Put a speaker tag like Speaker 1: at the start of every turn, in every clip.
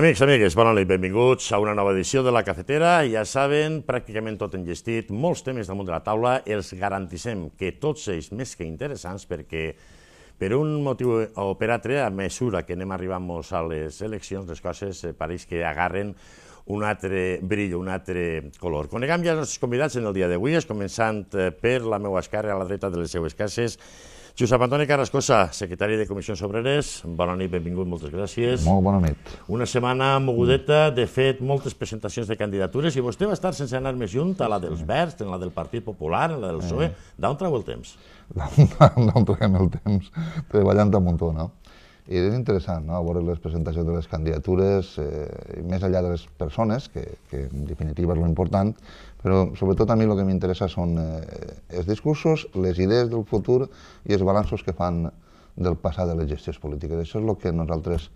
Speaker 1: Amics, amigues, bona nit, benvinguts a una nova edició de La Cafetera. Ja saben, pràcticament tot gestit, molts temes damunt de la taula, els garantissem que tots ells més que interessants perquè per un motiu o per altre, a mesura que anem arribant a les eleccions, les coses eh, pareix que agarren un altre brill, un altre color. Coneguem ja els nostres convidats en el dia d'avui, començant eh, per la meva esquerra, a la dreta de les seues cases, Josep Antoni Carrascosa, secretari de Comissions Obreres, bona nit, benvingut, moltes gràcies. Molt bona nit. Una setmana mogudeta, de fet, moltes presentacions de candidatures, i vostè va estar sense anar més junt a la dels Verds, en la del Partit Popular, en la del PSOE, d'on treu el temps?
Speaker 2: D'on treu el temps? Treballant a muntó, no? I és interessant no? veure les presentacions de les candidatures, eh, més enllà de les persones, que, que en definitiva és important, però sobretot a mi el que m'interessa són eh, els discursos, les idees del futur i els balanços que fan del passat de les gestions polítiques. Això és el que nosaltres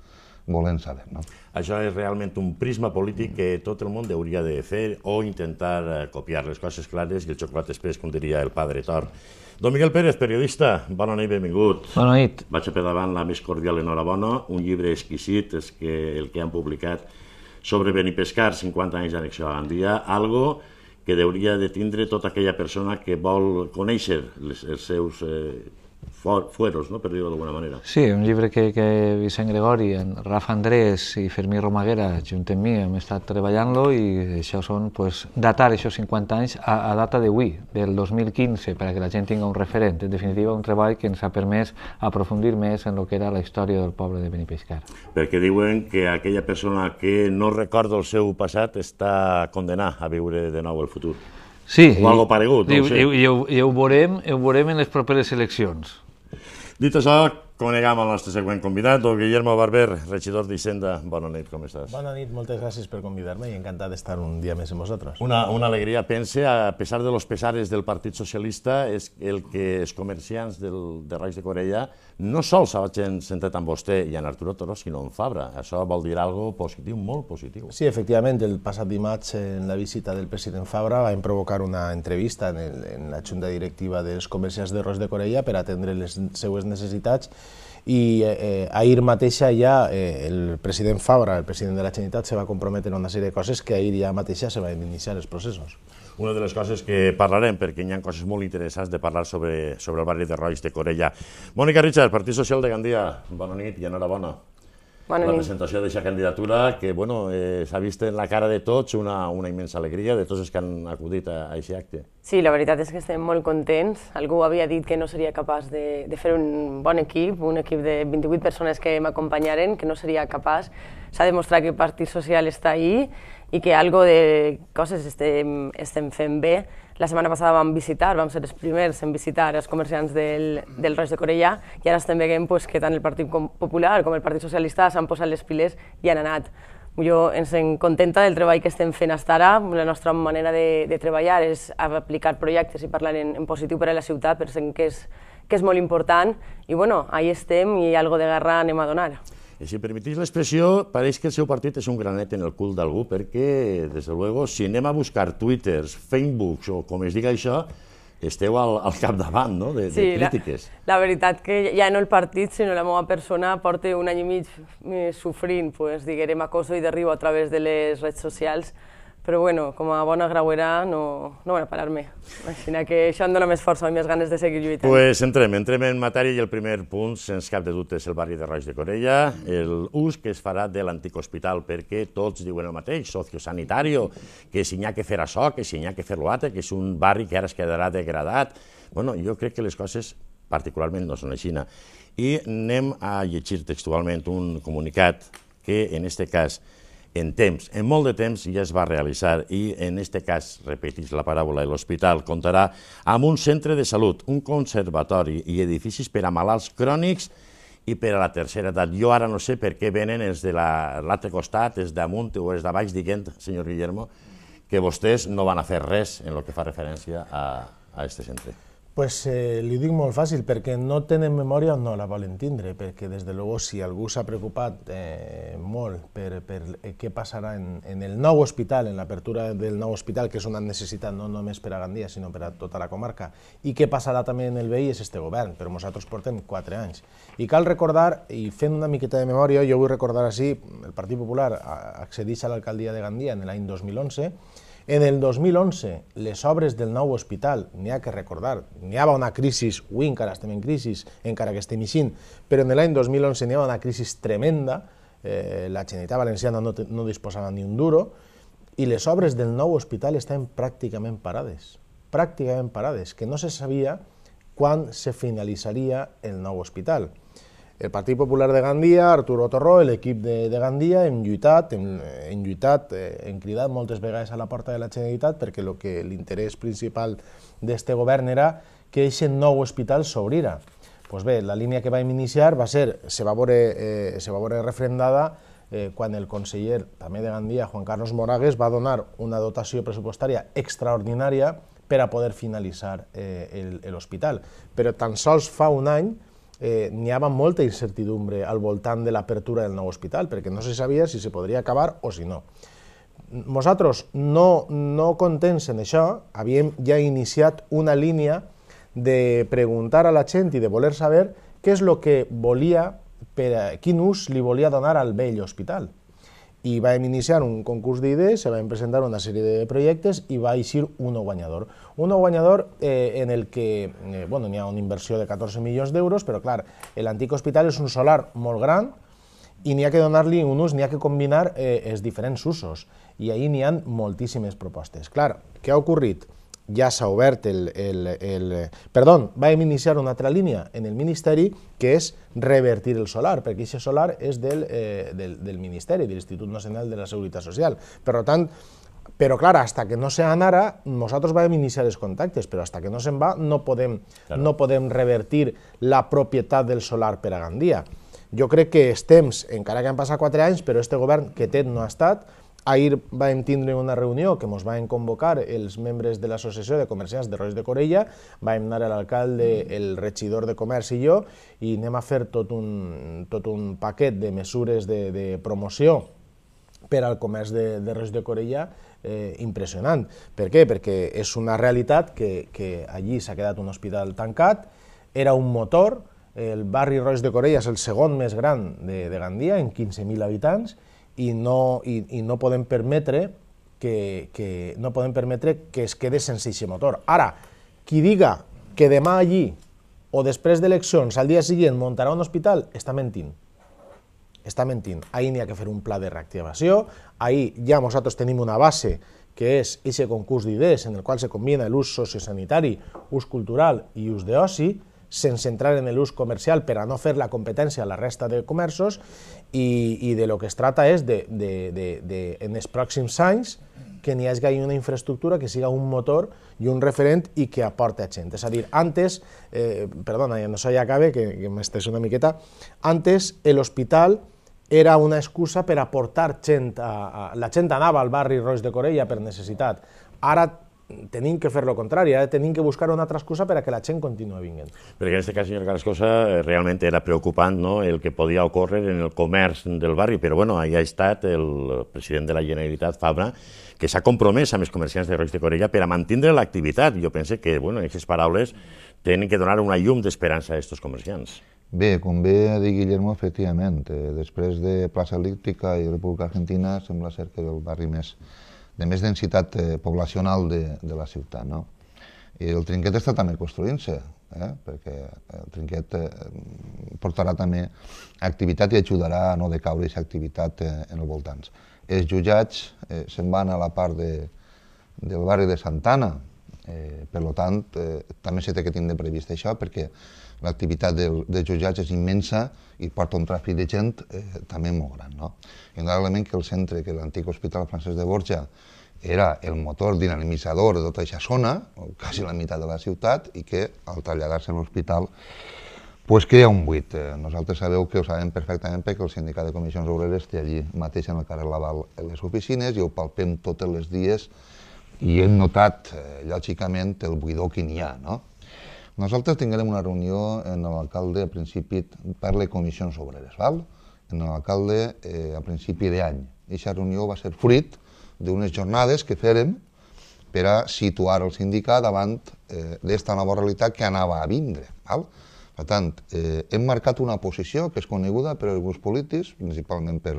Speaker 2: volem saber. No?
Speaker 1: Això és realment un prisma polític que tot el món hauria de fer o intentar eh, copiar les coses clares i el xocolat després, com diria el padre Tor. Don Miguel Pérez, periodista, bona nit, benvingut. Bona nit. Vaig a per davant la més cordial enhorabona, un llibre exquisit és que el que han publicat sobre Benipescar, 50 anys d'anexió a Gandia, algo que hauria de tindre tota aquella persona que vol conèixer les, els seus eh, fueros, no? per dir-ho d'alguna manera.
Speaker 3: Sí, un llibre que, que Vicent Gregori, en Rafa Andrés i Fermí Romaguera, junt amb mi, hem estat treballant-lo i això són, pues, datar això 50 anys a, a data d'avui, del 2015, perquè la gent tinga un referent. En definitiva, un treball que ens ha permès aprofundir més en el que era la història del poble de Benipescar.
Speaker 1: Perquè diuen que aquella persona que no recorda el seu passat està condemnada a viure de nou el futur. Sí, o algo paregut, no ho sé. I, i, i, ho, i ho, veurem, ho veurem en les properes eleccions. Detta så här Coneguem el nostre següent convidat, don Guillermo Barber, regidor d'Hisenda. Bona nit, com estàs?
Speaker 4: Bona nit, moltes gràcies per convidar-me i encantat d'estar un dia més amb vosaltres. Una, una
Speaker 1: alegria, pense, a pesar de los pesares del Partit Socialista, és el que els comerciants del, de Reis de Corella no sols s'han sentat amb vostè i en Arturo Toro, sinó en Fabra. Això vol dir algo positiu, molt positiu.
Speaker 4: Sí, efectivament, el passat dimarts, en la visita del president Fabra, vam provocar una entrevista en, el, en la junta directiva dels comerciants de Reis de Corella per atendre les seues necessitats i eh, eh ahir mateixa ja eh, el president Fabra, el president de la Generalitat, se va comprometre en una sèrie de coses que ahir ja mateixa se van iniciar els processos.
Speaker 1: Una de les coses que parlarem, perquè hi ha coses molt interessants de parlar sobre, sobre el barri de Roig de Corella. Mònica Richard, Partit Social de Gandia, bona nit i enhorabona. Bona la presentació d'aquesta candidatura, que bueno, eh, s'ha vist en la cara de tots una, una immensa alegria, de tots els que han acudit a, a aquest acte.
Speaker 5: Sí, la veritat és que estem molt contents. Algú havia dit que no seria capaç de, de fer un bon equip, un equip de 28 persones que m'acompanyaren, que no seria capaç. S'ha demostrat que el Partit Social està ahí i que algo de coses estem, estem fent bé la setmana passada vam visitar, vam ser els primers en visitar els comerciants del, del Roig de Corellà i ara estem veient pues, que tant el Partit Popular com el Partit Socialista s'han posat les piles i han anat. Jo ens en contenta del treball que estem fent fins ara. La nostra manera de, de treballar és aplicar projectes i parlar en, en positiu per a la ciutat, pensem que és, que és molt important. I bueno, ahí estem i algo de guerra anem a donar.
Speaker 1: I si em permetís l'expressió, pareix que el seu partit és un granet en el cul d'algú, perquè, des de luego, si anem a buscar twitters, facebooks o com es diga això, esteu al, al capdavant no? de, sí, de crítiques.
Speaker 5: La, la veritat que ja no el partit, sinó la meva persona porta un any i mig eh, sofrint, pues, diguem, acoso i derribo a través de les redes socials, però bueno, com a bona grauera no, no van a parar-me. Així que això em dóna més força i més ganes de seguir lluitant. Pues
Speaker 1: entrem, entrem en matèria i el primer punt, sense cap de dubte, és el barri de Roig de Corella, el ús que es farà de l'antic hospital, perquè tots diuen el mateix, sociosanitari, que si n'hi ha que fer això, que si n'hi ha que fer l'altre, que és un barri que ara es quedarà degradat. Bueno, jo crec que les coses particularment no són així. I anem a llegir textualment un comunicat que, en aquest cas, en temps, en molt de temps ja es va realitzar i en aquest cas, repetís la paraula, l'hospital comptarà amb un centre de salut, un conservatori i edificis per a malalts crònics i per a la tercera edat. Jo ara no sé per què venen els de l'altre la, costat, els damunt o els de baix, dient, senyor Guillermo, que vostès no van a fer res en el que fa referència a, a este centre.
Speaker 4: Pues eh, li ho dic molt fàcil, perquè no tenen memòria no la volen tindre, perquè des de luego si algú s'ha preocupat eh, molt per, per eh, què passarà en, en el nou hospital, en l'apertura del nou hospital, que és una necessitat no només per a Gandia, sinó per a tota la comarca, i què passarà també en el veí és este govern, però nosaltres portem quatre anys. I cal recordar, i fent una miqueta de memòria, jo vull recordar així, el Partit Popular accedeix a l'alcaldia de Gandia en l'any 2011, en el 2011, les obres del nou hospital, n'hi ha que recordar, n'hi havia una crisi, avui encara estem en crisi, encara que estem ixint, però en l'any 2011 n'hi havia una crisi tremenda, eh, la Generalitat Valenciana no, no disposava ni un duro, i les obres del nou hospital estaven pràcticament parades, pràcticament parades, que no se sabia quan se finalitzaria el nou hospital el Partit Popular de Gandia, Arturo Torró, l'equip de, de Gandia, hem lluitat, hem, hem lluitat, eh, hem cridat moltes vegades a la porta de la Generalitat perquè el que l'interès principal d'este govern era que aquest nou hospital s'obrira. Pues bé, la línia que vam iniciar va ser, se va veure, eh, se va veure refrendada eh, quan el conseller també de Gandia, Juan Carlos Moragues, va donar una dotació pressupostària extraordinària per a poder finalitzar eh, l'hospital. Però tan sols fa un any eh, n'hi havia molta incertidumbre al voltant de l'apertura del nou hospital, perquè no se sabia si se podria acabar o si no. Nosaltres, no, no contents en això, havíem ja iniciat una línia de preguntar a la gent i de voler saber què és el que volia, per quin ús li volia donar al vell hospital i vam iniciar un concurs d'idees, se van presentar una sèrie de projectes i va eixir un guanyador. Un guanyador eh, en el que eh, bueno, n'hi ha una inversió de 14 milions d'euros, però clar, l'antic hospital és un solar molt gran i n'hi ha que donar-li un ús, n'hi ha que combinar eh, els diferents usos i ahir n'hi han moltíssimes propostes. Clar, què ha ocorrit? ja s'ha obert el, el, el... Perdó, vam iniciar una altra línia en el Ministeri que és revertir el solar, perquè aquest solar és del, eh, del, del Ministeri, de l'Institut Nacional de la Seguretat Social. Per tant, però clar, hasta que no se'n ara, nosaltres vam iniciar els contactes, però hasta que no se'n va no podem, claro. no podem revertir la propietat del solar per a Gandia. Jo crec que els temps, encara que han passat 4 anys, però este govern que té no ha estat, Ahir vam tindre una reunió que ens van convocar els membres de l'Associació de Comerciants de Rois de Corella, vam anar a l'alcalde, el regidor de Comerç i jo, i anem a fer tot un, tot un paquet de mesures de, de promoció per al comerç de, de de Corella eh, impressionant. Per què? Perquè és una realitat que, que allí s'ha quedat un hospital tancat, era un motor, el barri Rois de Corella és el segon més gran de, de Gandia, en 15.000 habitants, i no, i, i no podem permetre que, que no podem permetre que es quede sense aquest motor. Ara, qui diga que demà allí o després d'eleccions al dia següent muntarà un hospital, està mentint. Està mentint. Ahir n'hi ha que fer un pla de reactivació, ahir ja nosaltres tenim una base que és aquest concurs d'idees en el qual se combina l'ús sociosanitari, ús cultural i ús d'oci, sense entrar en l'ús comercial per a no fer la competència a la resta de comerços, i, i de lo que es trata és de, de, de, de en els pròxims anys que n'hi hagi una infraestructura que siga un motor i un referent i que aporte a gent. És a dir, antes, eh, perdona, ja no sé, ja acabe, que, que m'estés una miqueta, antes l'hospital era una excusa per aportar gent, a, a, la gent anava al barri Roig de Corella per necessitat. Ara tenim que fer lo contrari, eh? tenim que buscar una altra excusa per a que la gent continuï vinguent.
Speaker 1: Perquè en aquest cas, senyor Carascosa, eh, realment era preocupant no? el que podia ocórrer en el comerç del barri, però bueno, ahir ha estat el president de la Generalitat, Fabra, que s'ha compromès amb els comerciants de Roig de Corella per a mantindre l'activitat. Jo penso que, bueno, aquestes paraules tenen que donar una llum d'esperança a aquests comerciants.
Speaker 2: Bé, com bé ha dit Guillermo, efectivament, eh, després de Plaça Elíptica i República Argentina sembla ser que el barri més de més densitat eh, poblacional de, de la ciutat. No? I el trinquet està també construint-se, eh? perquè el trinquet eh, portarà també activitat i ajudarà a no decaure aquesta activitat eh, en els voltants. Els jutjats eh, se'n van a la part de, del barri de Santana, eh, per tant, també s'ha de tindre previst això, perquè l'activitat de, de jutjats és immensa i porta un tràfic de gent eh, també molt gran. No? I que el centre, que l'antic Hospital Francesc de Borja, era el motor dinamitzador de tota aquesta zona, quasi la meitat de la ciutat, i que al traslladar-se a l'hospital pues crea un buit. Eh, nosaltres sabeu que ho sabem perfectament perquè el sindicat de comissions obreres té allí mateix en el carrer Laval les oficines i ho palpem totes les dies i hem notat, eh, lògicament, el buidor que n'hi ha, no? Nosaltres tinguem una reunió amb l'alcalde a principi per les comissions obreres, val? amb l'alcalde eh, a principi d'any. Aquesta reunió va ser fruit d'unes jornades que fèrem per a situar el sindicat davant eh, d'esta nova realitat que anava a vindre. Val? Per tant, eh, hem marcat una posició que és coneguda per alguns polítics, principalment per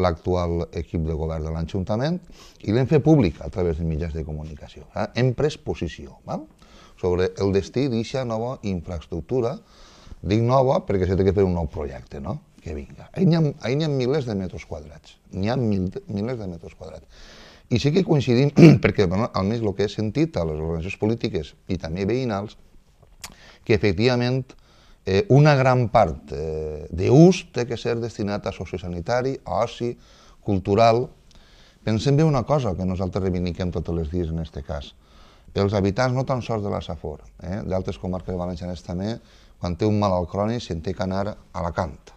Speaker 2: l'actual equip de govern de l'Ajuntament, i l'hem fet pública a través de mitjans de comunicació. Eh? Hem pres posició. Val? sobre el destí d'eixa nova infraestructura. Dic nova perquè s'ha de fer un nou projecte, no? que vinga. Ahir n'hi ha, ha milers de metres quadrats, n'hi ha mil, milers de metres quadrats. I sí que coincidim, perquè bueno, almenys el que he sentit a les organitzacions polítiques i també veïnals, que efectivament eh, una gran part eh, d'ús té que ser destinat a sociosanitari, a oci, cultural. Pensem bé una cosa que nosaltres reivindiquem tots els dies en aquest cas pels habitants no tan sols de la Safor, eh, d'altres comarques valencianes també, quan té un malalt crònic se'n té que anar a Alacant.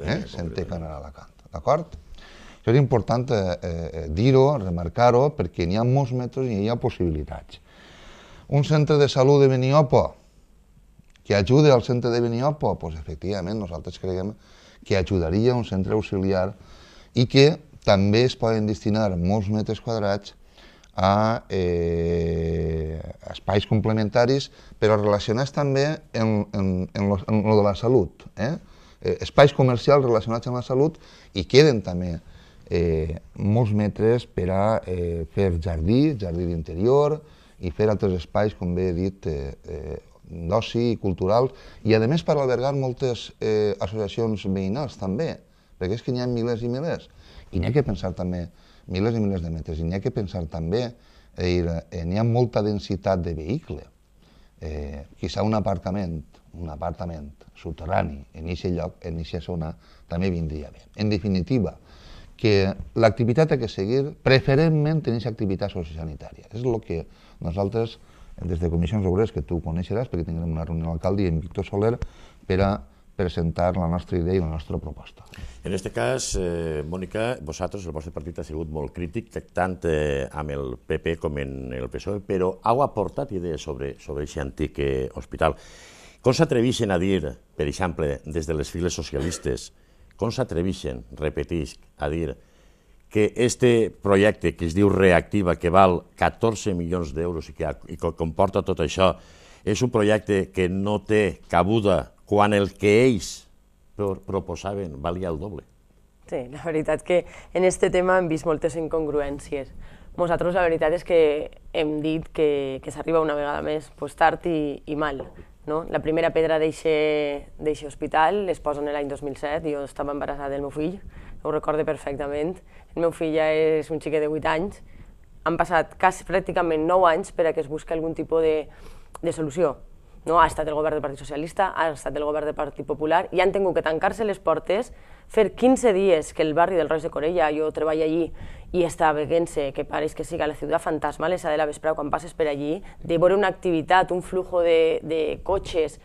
Speaker 2: Eh? Se'n té que anar a Alacant, d'acord? Això és important eh, eh, dir-ho, remarcar-ho, perquè n'hi ha molts metres i hi ha possibilitats. Un centre de salut de Beniopo, que ajuda al centre de Beniopo, doncs pues, efectivament nosaltres creiem que ajudaria un centre auxiliar i que també es poden destinar molts metres quadrats a eh, espais complementaris, però relacionats també en, en, en, lo, en lo de la salut. Eh? eh espais comercials relacionats amb la salut i queden també eh, molts metres per a eh, fer jardí, jardí d'interior i fer altres espais, com bé he dit, eh, eh, d'oci i culturals i a més per albergar moltes eh, associacions veïnals també, perquè és que n'hi ha milers i milers i n'hi ha que pensar també milers i milers de metres. I n'hi ha que pensar també, eh, n'hi ha molta densitat de vehicle. Eh, quizá un apartament, un apartament subterrani en aquest lloc, en aquesta zona, també vindria bé. En definitiva, que l'activitat ha que seguir preferentment en aquesta activitat sociosanitària. És el que nosaltres, des de Comissions Obreres, que tu coneixeràs, perquè tindrem una reunió a l'alcalde i en Víctor Soler, per a presentar la nostra idea i la nostra proposta.
Speaker 1: En aquest cas, eh, Mònica, vosaltres, el vostre partit ha sigut molt crític, tant eh, amb el PP com en el PSOE, però heu aportat idees sobre, sobre aquest antic eh, hospital. Com s'atreveixen a dir, per exemple, des de les files socialistes, com s'atreveixen, repetisc, a dir que este projecte que es diu Reactiva, que val 14 milions d'euros i que, i que comporta tot això, és un projecte que no té cabuda quan el que ells proposaven valia el doble.
Speaker 5: Sí, la veritat que en este tema hem vist moltes incongruències. Nosaltres la veritat és que hem dit que, que s'arriba una vegada més pues, tard i, i mal. No? La primera pedra d'eixe hospital es posen l'any 2007, jo estava embarassada del meu fill, ho recordo perfectament. El meu fill ja és un xiquet de 8 anys, han passat quasi pràcticament 9 anys per a que es busqui algun tipus de, de solució. No? Ha estat el govern del Partit Socialista, ha estat el govern del Partit Popular i han tingut que tancar-se les portes, fer 15 dies que el barri del Roig de Corella, jo treballo allí i està veient-se que pareix que siga la ciutat fantasma, l'esa de la vesprà quan passes per allí, de veure una activitat, un flujo de, de cotxes,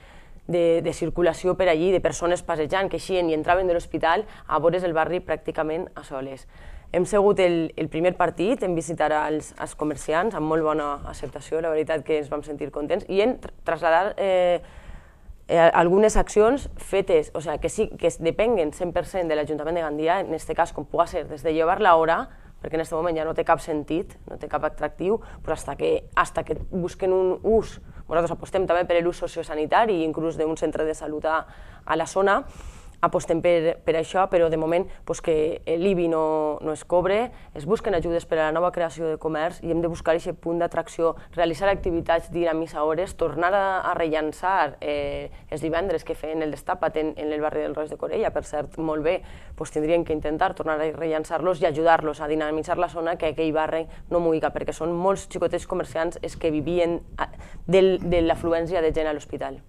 Speaker 5: de, de circulació per allí, de persones passejant que eixien i entraven de l'hospital, a veure el barri pràcticament a soles. Hem segut el, el primer partit, hem visitat els, els comerciants amb molt bona acceptació, la veritat que ens vam sentir contents, i hem traslladat eh, eh, algunes accions fetes, o sigui, que sí que depenguen 100% de l'Ajuntament de Gandia, en aquest cas com pugui ser des de llevar la hora, perquè en aquest moment ja no té cap sentit, no té cap atractiu, però hasta que, hasta que busquen un ús, nosaltres apostem també per l'ús sociosanitari, inclús d'un centre de salut a, a la zona, apostem per, per això, però de moment pues, que l'IBI no, no es cobre, es busquen ajudes per a la nova creació de comerç i hem de buscar aquest punt d'atracció, realitzar activitats a hores, tornar a, a rellançar eh, els divendres que feien el destapat en, en el barri del Roig de Corella, per cert, molt bé, pues, tindrien que intentar tornar a rellançar-los i ajudar-los a dinamitzar la zona que aquell barri no muiga, perquè són molts xicotets comerciants els que vivien a, del, de l'afluència de gent a l'hospital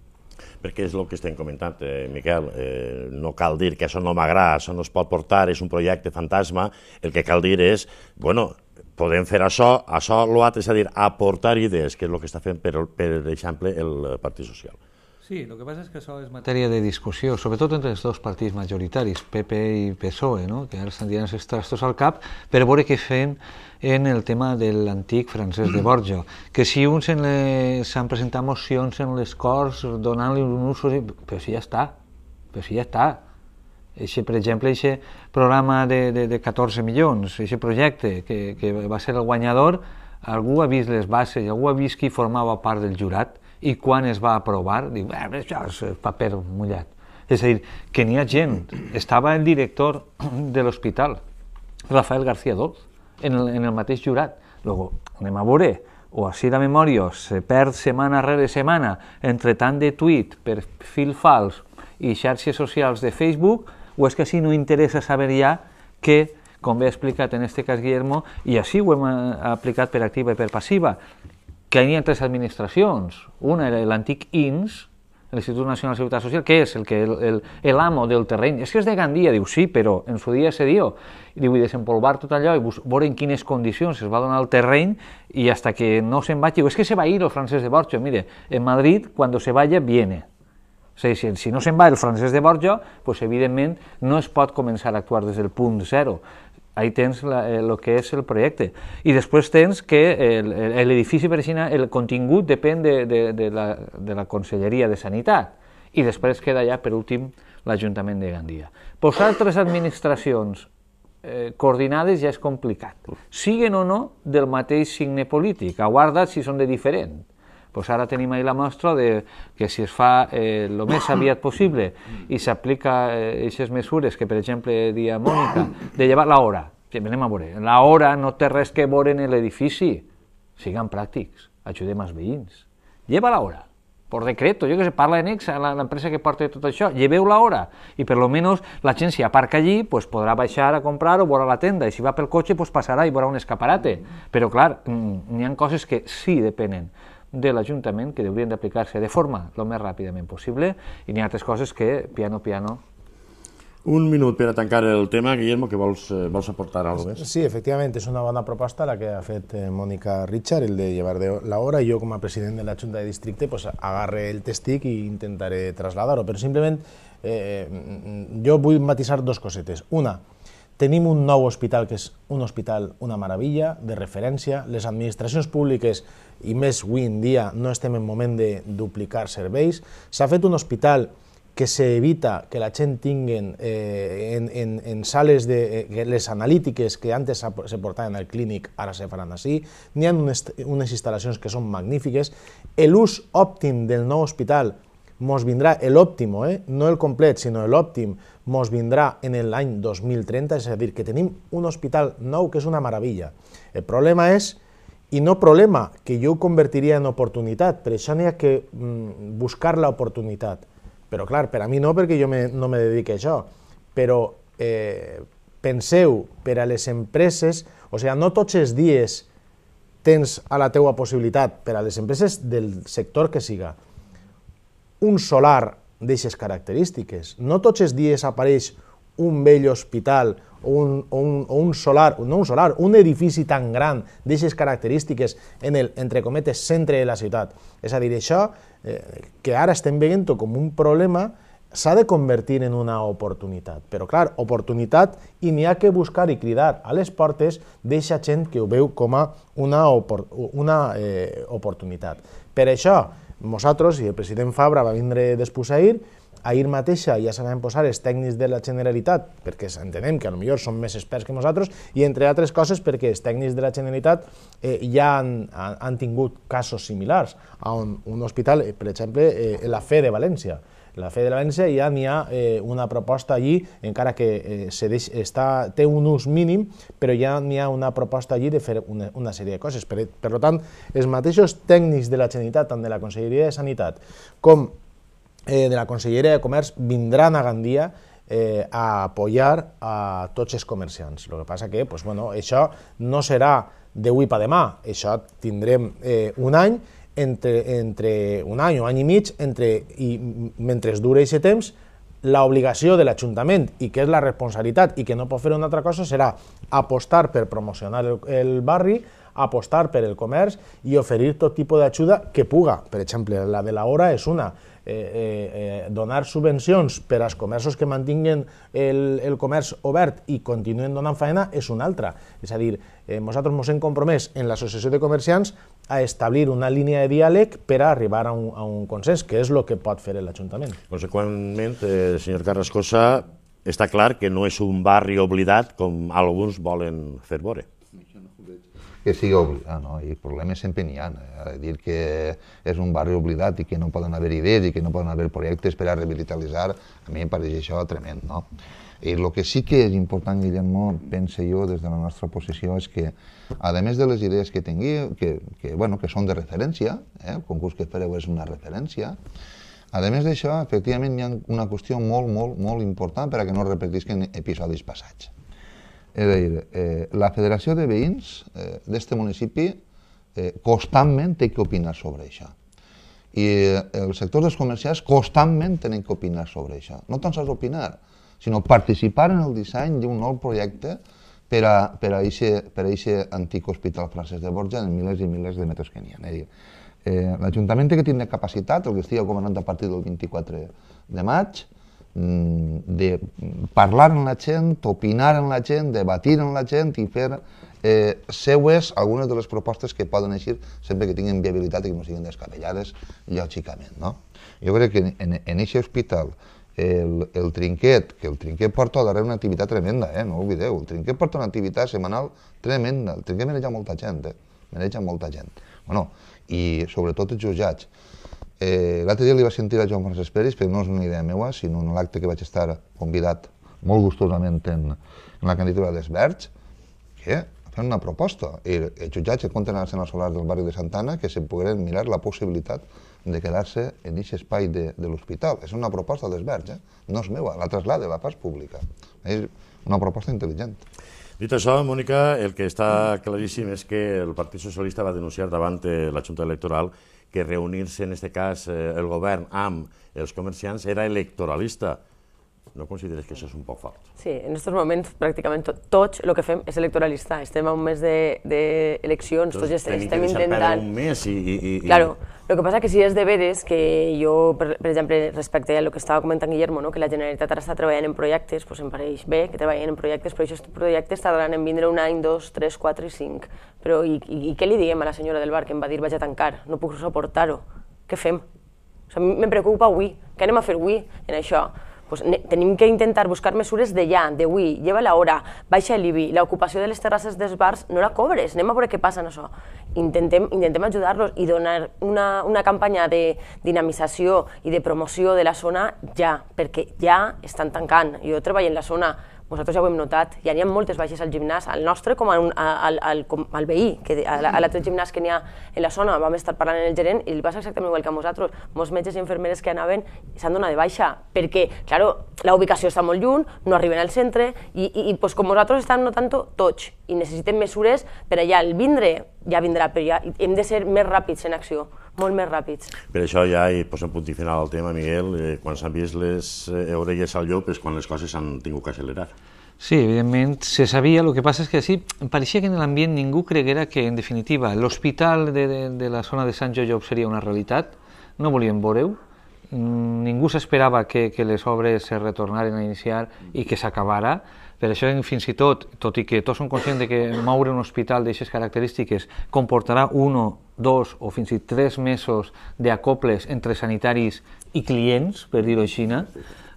Speaker 1: perquè és el que estem comentant, eh, Miquel, eh, no cal dir que això no m'agrada, això no es pot portar, és un projecte fantasma, el que cal dir és, bueno, podem fer això, això, l'altre, és a dir, aportar idees, que és el que està fent, per, per exemple, el Partit Social.
Speaker 3: Sí, lo que pasa és que això és matèria de discussió, sobretot entre els dos partits majoritaris, PP i PSOE, no? que ara estan tirant els trastos al cap per veure què fem en el tema de l'antic Francesc de Borja, que si uns s'han presentat mocions en les Corts donant-li un ús... Però si ja està, però si ja està. Eixe, per exemple, aquest programa de, de, de 14 milions, aquest projecte que, que va ser el guanyador, algú ha vist les bases, algú ha vist qui formava part del jurat, i quan es va aprovar, diu, eh, això és eh, paper mullat. És a dir, que n'hi ha gent. Estava el director de l'hospital, Rafael García Dolz, en el, en el mateix jurat. Luego, anem a veure, o així la memòria se perd setmana rere setmana entre tant de tuit, perfil fals i xarxes socials de Facebook, o és que així no interessa saber ja que com bé ha explicat en este cas Guillermo, i així ho hem eh, aplicat per activa i per passiva que hi havia tres administracions. Una era l'antic INS, l'Institut Nacional de Seguretat Social, que és el que l'amo del terreny. És que és de Gandia, diu, sí, però en su dia se diu. I diu, i desempolvar tot allò i veure en quines condicions es va donar el terreny i hasta que no se'n vagi. És que se va ir el francès de Borja. Mire, en Madrid, quan se vaya, viene. si, si no se'n va el francès de Borja, pues, evidentment no es pot començar a actuar des del punt zero ahí tens el eh, que és el projecte. I després tens que l'edifici Peresina, el contingut depèn de, de, de, la, de la Conselleria de Sanitat i després queda ja per últim l'Ajuntament de Gandia. Posar tres administracions eh, coordinades ja és complicat. Siguen o no del mateix signe polític, aguarda guarda si són de diferent pues ara tenim ahí la mostra de que si es fa eh, lo més aviat possible i s'aplica aquestes eh, mesures que, per exemple, dia Mònica, de llevar l'hora, anem a veure, l'hora no té res que veure en l'edifici, siguem pràctics, ajudem els veïns. Lleva l'hora, por decreto, jo que sé, parla en la l'empresa que porta tot això, lleveu l'hora, i per lo menos la gent si aparca allí, pues podrà baixar a comprar o veure la tenda, i si va pel cotxe, pues passarà i veurà un escaparate. Però clar, mm, n'hi han coses que sí depenen de l'Ajuntament que haurien d'aplicar-se de forma el més ràpidament
Speaker 1: possible i n'hi ha altres coses que, piano, piano, un minut per a tancar el tema, Guillermo, que vols, eh, vols aportar alguna cosa
Speaker 4: més? Sí, efectivament, és una bona proposta la que ha fet eh, Mònica Richard, el de llevar de la hora, i jo com a president de la Junta de Districte pues, agarre el testic i intentaré traslladar-ho, però simplement eh, mm, jo vull matisar dos cosetes. Una, tenim un nou hospital que és un hospital, una meravella, de referència, les administracions públiques i més avui en dia no estem en moment de duplicar serveis. S'ha fet un hospital que s'evita que la gent tinguen eh, en, en, en sales de eh, les analítiques que antes se portaven al clínic, ara se faran així. N'hi ha unes, unes instal·lacions que són magnífiques. L'ús òptim del nou hospital mos vindrà l'òptimo, eh? no el complet, sinó l'òptim, mos vindrà en l'any 2030, és a dir, que tenim un hospital nou que és una meravella. El problema és i no problema, que jo ho convertiria en oportunitat, per això n'hi ha que mm, buscar l'oportunitat. Però clar, per a mi no, perquè jo me, no me dedico a això. Però eh, penseu, per a les empreses, o sigui, sea, no tots els dies tens a la teua possibilitat, per a les empreses del sector que siga, un solar d'aixes característiques. No tots els dies apareix un vell hospital o un, o un, o un solar, no un solar, un edifici tan gran d'aquestes característiques en el, entre cometes, centre de la ciutat. És a dir, això eh, que ara estem veient com un problema s'ha de convertir en una oportunitat. Però, clar, oportunitat i n'hi ha que buscar i cridar a les portes d'eixa gent que ho veu com a una, opor una eh, oportunitat. Per això, nosaltres, i el president Fabra va vindre després ahir, ahir mateixa ja s'anaven posar els tècnics de la Generalitat, perquè entenem que millor són més experts que nosaltres, i entre altres coses perquè els tècnics de la Generalitat eh, ja han, han, han tingut casos similars a un, un hospital, eh, per exemple, eh, la FE de València. La FE de València ja n'hi ha eh, una proposta allí, encara que eh, se deix, està, té un ús mínim, però ja n'hi ha una proposta allí de fer una, una sèrie de coses. Per, per tant, els mateixos tècnics de la Generalitat, tant de la Conselleria de Sanitat com eh, de la Conselleria de Comerç vindran a Gandia eh, a apoyar a tots els comerciants. El que passa que pues, bueno, això no serà de d'avui per demà, això tindrem eh, un any, entre, entre un any o any i mig, entre, i mentre dure aquest temps, l'obligació de l'Ajuntament i que és la responsabilitat i que no pot fer una altra cosa serà apostar per promocionar el, el barri, apostar per el comerç i oferir tot tipus d'ajuda que puga. Per exemple, la de l'hora és una, Eh, eh, eh, donar subvencions per als comerços que mantinguin el, el comerç obert i continuen donant feina és una altra. És a dir, eh, nosaltres ens hem compromès en l'Associació de Comerciants a establir una línia de diàleg per a arribar a un, a un consens, que és el que pot fer
Speaker 1: l'Ajuntament. Conseqüentment, eh, senyor Carrascosa, està clar que no és un barri oblidat com alguns volen fer veure
Speaker 2: que sigui oblidat. no? I problemes sempre n'hi ha. Eh? A Dir que és un barri oblidat i que no poden haver idees i que no poden haver projectes per a revitalitzar, a mi em pareix això tremend, no? I el que sí que és important, Guillermo, pense jo des de la nostra posició, és que, a més de les idees que tingui, que, que, bueno, que són de referència, eh? el concurs que fareu és una referència, a més d'això, efectivament, hi ha una qüestió molt, molt, molt important per a que no repetisquen episodis passats. És a dir, eh, la Federació de Veïns eh, d'aquest municipi eh, constantment té que opinar sobre això. I eh, els sectors dels comerciants constantment tenen que opinar sobre això. No tant saps opinar, sinó participar en el disseny d'un nou projecte per a, per a, per a antic hospital francès de Borja en milers i milers de metres que n'hi ha. És a dir, eh, l'Ajuntament que tindrà capacitat, el que estigui governant a partir del 24 de maig, Mm, de parlar amb la gent, opinar amb la gent, debatir amb la gent i fer eh, seues algunes de les propostes que poden eixir sempre que tinguin viabilitat i que no siguin descabellades, lògicament. No? Jo crec que en aquest hospital el, el trinquet, que el trinquet porta darrere una activitat tremenda, eh? no ho oblideu, el trinquet porta una activitat setmanal tremenda, el trinquet mereix molta gent, eh? mereix molta gent. Bueno, I sobretot els jutjats Eh, L'altre dia li va sentir a Joan Francesc Peris, però no és una idea meva, sinó en l'acte que vaig estar convidat molt gustosament en, en la candidatura dels Verds, que fent una proposta. I els jutjats en compten els solars del barri de Santana que se pogueren mirar la possibilitat de quedar-se en aquest espai de, de l'hospital. És una proposta dels Verds, eh? no és meua, la traslada de la part pública. És una proposta intel·ligent.
Speaker 1: Dit això, Mònica, el que està claríssim és que el Partit Socialista va denunciar davant la Junta Electoral que reunir-se, en aquest cas, eh, el govern amb els comerciants era electoralista, no consideres que això és un poc fort?
Speaker 5: Sí, en aquests moments pràcticament tot, tots el que fem és electoralista. Estem a un mes d'eleccions, de, de tots estem, estem intentant... un
Speaker 1: mes i... i, i claro,
Speaker 5: el que passa que si és de veres que jo, per, per exemple, respecte a lo que estava comentant Guillermo, no? que la Generalitat ara està treballant en projectes, doncs em pareix bé que treballen en projectes, però aquests projectes tardaran en vindre un any, dos, tres, quatre i cinc. Però i, i, i què li diem a la senyora del bar que em va dir vaig a tancar? No puc suportar-ho. Què fem? O sigui, em preocupa avui. Què anem a fer avui en això? pues, tenim que intentar buscar mesures de ja, de avui, lleva l'hora, baixa l'IBI, l'ocupació de les terrasses dels bars no la cobres, anem a veure què passa en això. Intentem, intentem ajudar-los i donar una, una campanya de dinamització i de promoció de la zona ja, perquè ja estan tancant. Jo treballo en la zona vosaltres ja ho hem notat, ja n'hi ha moltes baixes al gimnàs, al nostre com, a un, al, al, com al veí, que a, l'altre gimnàs que n'hi ha en la zona, vam estar parlant amb el gerent i li passa exactament igual que a nosaltres, molts metges i infermeres que anaven s'han donat de baixa, perquè, claro, la ubicació està molt lluny, no arriben al centre, i, i, i pues, com vosaltres estan notant tots, i necessitem mesures per allà, el vindre ja vindrà, però ja hem de ser més ràpids en acció molt més ràpids.
Speaker 1: Per això ja hi posem punt i final al tema, Miguel, eh, quan s'han vist les eh, orelles al llop és quan les coses s'han tingut que accelerar. Sí, evidentment
Speaker 3: se sabia, el que passa és que sí, pareixia que en l'ambient ningú creguera que, en definitiva, l'hospital de, de, de la zona de Sant Jojo seria una realitat, no volíem veure-ho, mm, ningú s'esperava que, que les obres se retornaren a iniciar i que s'acabara, per això fins i tot, tot i que tots som conscients de que moure un hospital d'aquestes característiques comportarà un, dos o fins i tres mesos d'acoples entre sanitaris i clients, per dir-ho així,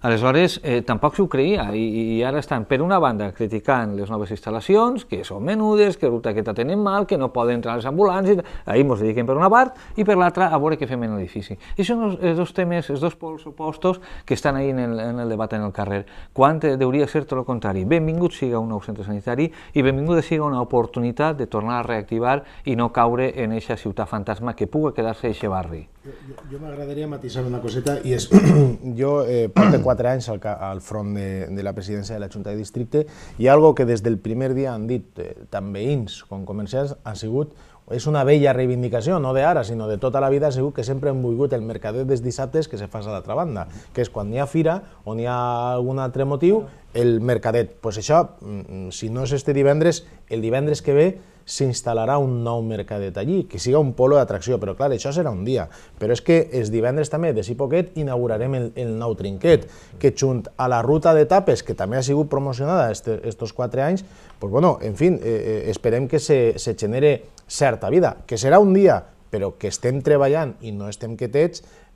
Speaker 3: Aleshores, eh, tampoc s'ho creia i, i ara estan, per una banda, criticant les noves instal·lacions, que són menudes, que ruta que tenen mal, que no poden entrar els ambulants, i, ahir mos dediquen per una part, i per l'altra a veure què fem en l'edifici. I són els, els dos temes, els dos pols opostos que estan ahir en el, en el debat en el carrer, quan eh, deuria ser tot el contrari. Benvingut siga un nou centre sanitari i benvinguda siga una oportunitat de tornar a reactivar i no caure en eixa ciutat fantasma que puga quedar-se a eixe barri. Jo,
Speaker 4: jo, jo m'agradaria matisar una coseta i és... jo eh, porto quatre quatre anys al, al front de, de la presidència de la Junta de Districte i algo que des del primer dia han dit eh, tant veïns com comerciants ha sigut és una vella reivindicació, no d'ara, sinó de tota la vida, segur que sempre hem volgut el mercadet dels dissabtes que se fa a l'altra banda, que és quan hi ha fira o hi ha algun altre motiu, el mercadet. Doncs pues això, mm, mm, si no és este divendres, el divendres que ve s'instal·larà un nou mercadet allí, que siga un polo d'atracció, però clar, això serà un dia. Però és que els divendres també, de si poquet, inaugurarem el, el nou trinquet, que junt a la ruta de tapes, que també ha sigut promocionada aquests quatre anys, pues bueno, en fi, eh, eh, esperem que se, se genere certa vida, que serà un dia, però que estem treballant i no estem que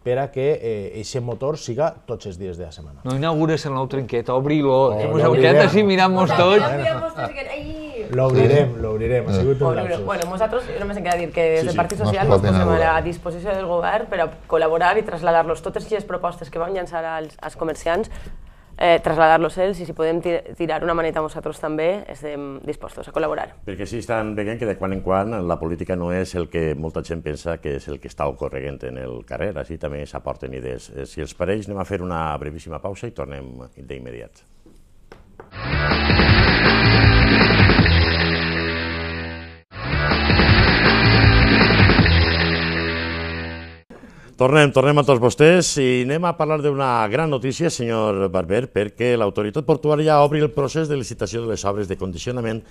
Speaker 4: per a que aquest eh, motor siga tots els dies de la setmana.
Speaker 3: No inaugures el nou trinquet, obri-lo. Oh, Hemos quedat així mirant-nos tots.
Speaker 5: L'obrirem, l'obrirem, ha sigut un lapsus. Bueno, nosaltres només hem de dir que des del Partit Social ens posem a la disposició del govern per a col·laborar i traslladar-los totes les propostes que vam llançar als, als comerciants eh, trasladar-los ells i si podem tir tirar una maneta nosaltres també estem dispostos a col·laborar.
Speaker 1: Perquè sí, estan veient que de quan en quan la política no és el que molta gent pensa que és el que està ocorregent en el carrer, així també s'aporten idees. Eh, si els pareix, anem a fer una brevíssima pausa i tornem d'immediat. Música Tornem, tornem a tots vostès i anem a parlar d'una gran notícia, senyor Barber, perquè l'autoritat portuària obri el procés de licitació de les obres de condicionament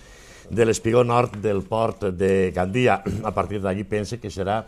Speaker 1: de l'espigó nord del port de Gandia. A partir d'allí pensa que serà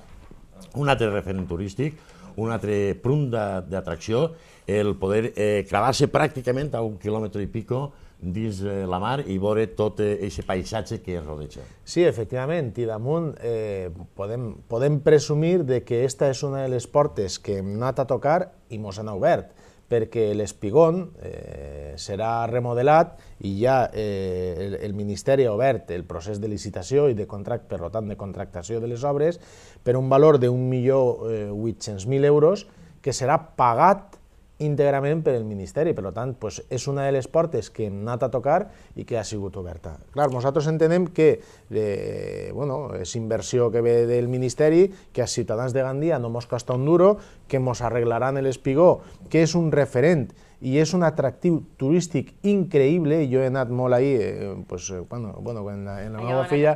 Speaker 1: un altre referent turístic, un altre punt d'atracció, el poder eh, clavar-se pràcticament a un quilòmetre i pico dins eh, la mar i veure tot aquest eh, paisatge que és rodeja.
Speaker 4: Sí, efectivament, i damunt eh, podem, podem presumir de que esta és una de les portes que hem anat a tocar i ens han obert perquè l'Espigón eh, serà remodelat i ja eh, el, el Ministeri ha obert el procés de licitació i de contract, per tant de contractació de les obres per un valor de 1.800.000 eh, euros que serà pagat íntegrament per el Ministeri. Per tant, pues, és una de les portes que hem anat a tocar i que ha sigut oberta. Clar, nosaltres entenem que eh, bueno, és inversió que ve del Ministeri, que els Ciutadans de Gandia no mos costa un duro, que mos arreglaran l'espigó, que és un referent i és un atractiu turístic increïble, jo he anat molt ahir, eh, pues, quan, eh, bueno, en la, en la meva filla,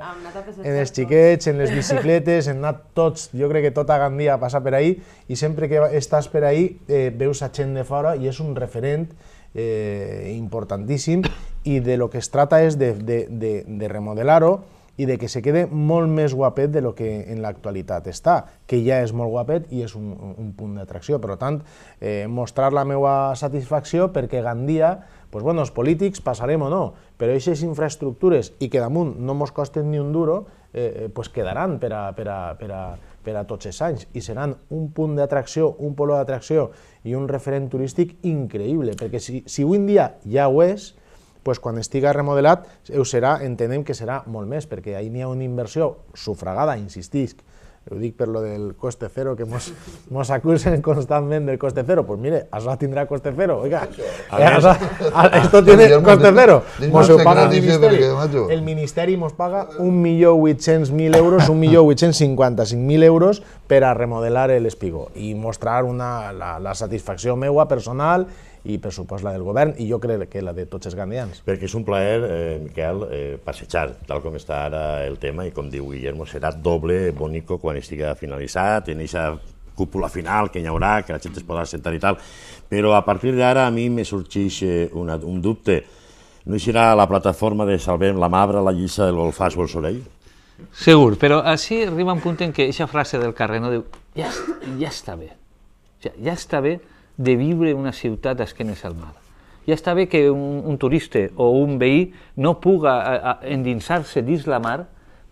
Speaker 4: en els xiquets, en les bicicletes, hem anat tots, jo crec que tota Gandia a passar per ahir, i sempre que estàs per ahir eh, veus a gent de fora i és un referent eh, importantíssim i de lo que es trata és de, de, de, de remodelar-ho, i de que se quede molt més guapet de lo que en l'actualitat està, que ja és molt guapet i és un, un punt d'atracció. Per tant, eh, mostrar la meva satisfacció perquè Gandia, pues bueno, els polítics passarem o no, però aquestes infraestructures i que damunt no mos costen ni un duro, eh, eh, pues quedaran per a, per, a, per, a, per a tots els anys i seran un punt d'atracció, un polo d'atracció i un referent turístic increïble, perquè si, si avui en dia ja ho és, doncs quan estiga remodelat ho serà, entenem que serà molt més, perquè ahir n'hi ha una inversió sufragada, insistisc, ho dic per lo del coste zero, que mos, mos acusen constantment del coste zero, pues mire, això tindrà coste zero, oiga, això, eh, esto tiene coste zero, mos ho paga el Ministeri, el Ministeri mos paga 1.800.000 euros, 1.855.000 euros per a remodelar el i mostrar una, la, la satisfacció meua
Speaker 1: personal i per la del govern i jo crec que la de tots els gandians. Perquè és un plaer, eh, Miquel, eh, passejar, tal com està ara el tema i com diu Guillermo, serà doble bonico quan estiga finalitzat, en aquesta cúpula final que hi haurà, que la gent es podrà sentar i tal, però a partir d'ara a mi me sorgeix eh, una, un dubte. No hi serà la plataforma de Salvem la Mabra, la lliça del Golfàs Bolsorell? Segur, però així arriba un punt en què aquesta frase del carrer no diu
Speaker 3: ja, ja està bé, ja, ja està bé de viure una ciutat d'esquenes al mar. Ja està bé que un, un turista o un veí no puga endinsar-se dins la mar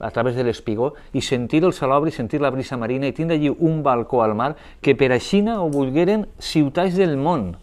Speaker 3: a través de l'espigó i sentir el i sentir la brisa marina i tindre allí un balcó al mar que per a Xina ho volgueren ciutats del món,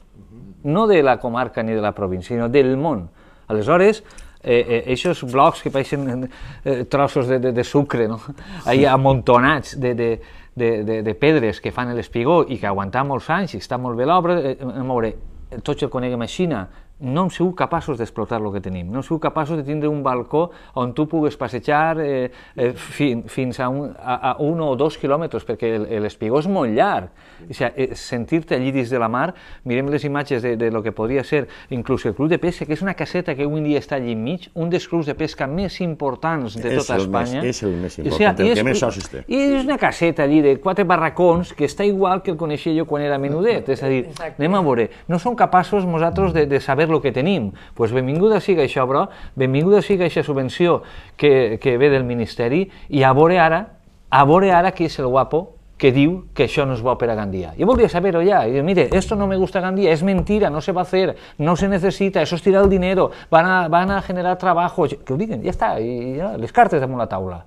Speaker 3: no de la comarca ni de la província, sinó del món. Aleshores, eh, eh, aquests blocs que pareixen eh, trossos de, de, de sucre, no? ahí amontonats de, de, de, de, de pedres que fan l'espigó i que aguantar molts anys i està molt bé l'obra, eh, eh moure, eh, tots el coneguem a Xina, no hem sigut capaços d'explotar el que tenim, no hem sigut capaços de tindre un balcó on tu pugues passejar eh, eh, fin, fins a un, a, a un o dos quilòmetres, perquè l'espigó és molt llarg. O sigui, eh, sentir-te allí dins de la mar, mirem les imatges de, de lo que podria ser inclús el club de pesca, que és una caseta que avui dia està allí enmig, un dels clubs de pesca més importants de tota és Espanya. Més, és el més important, o sigui, el que més socis té. I és una caseta allí de quatre barracons que està igual que el coneixia jo quan era menudet, és a dir, Exacte. anem a veure, no som capaços nosaltres de, de saber lo que tenim. pues benvinguda siga això, però, benvinguda siga se subvenció que, que ve del Ministeri y a veure ara, es ara el guapo que diu que yo nos va a a Gandía. Yo volvía a saber ya. Y mire, esto no me gusta Gandía, es mentira, no se va a hacer, no se necesita, eso es tirar el dinero, van a, van a generar trabajo. Que digan, ya está, y, ya, les cartes la taula.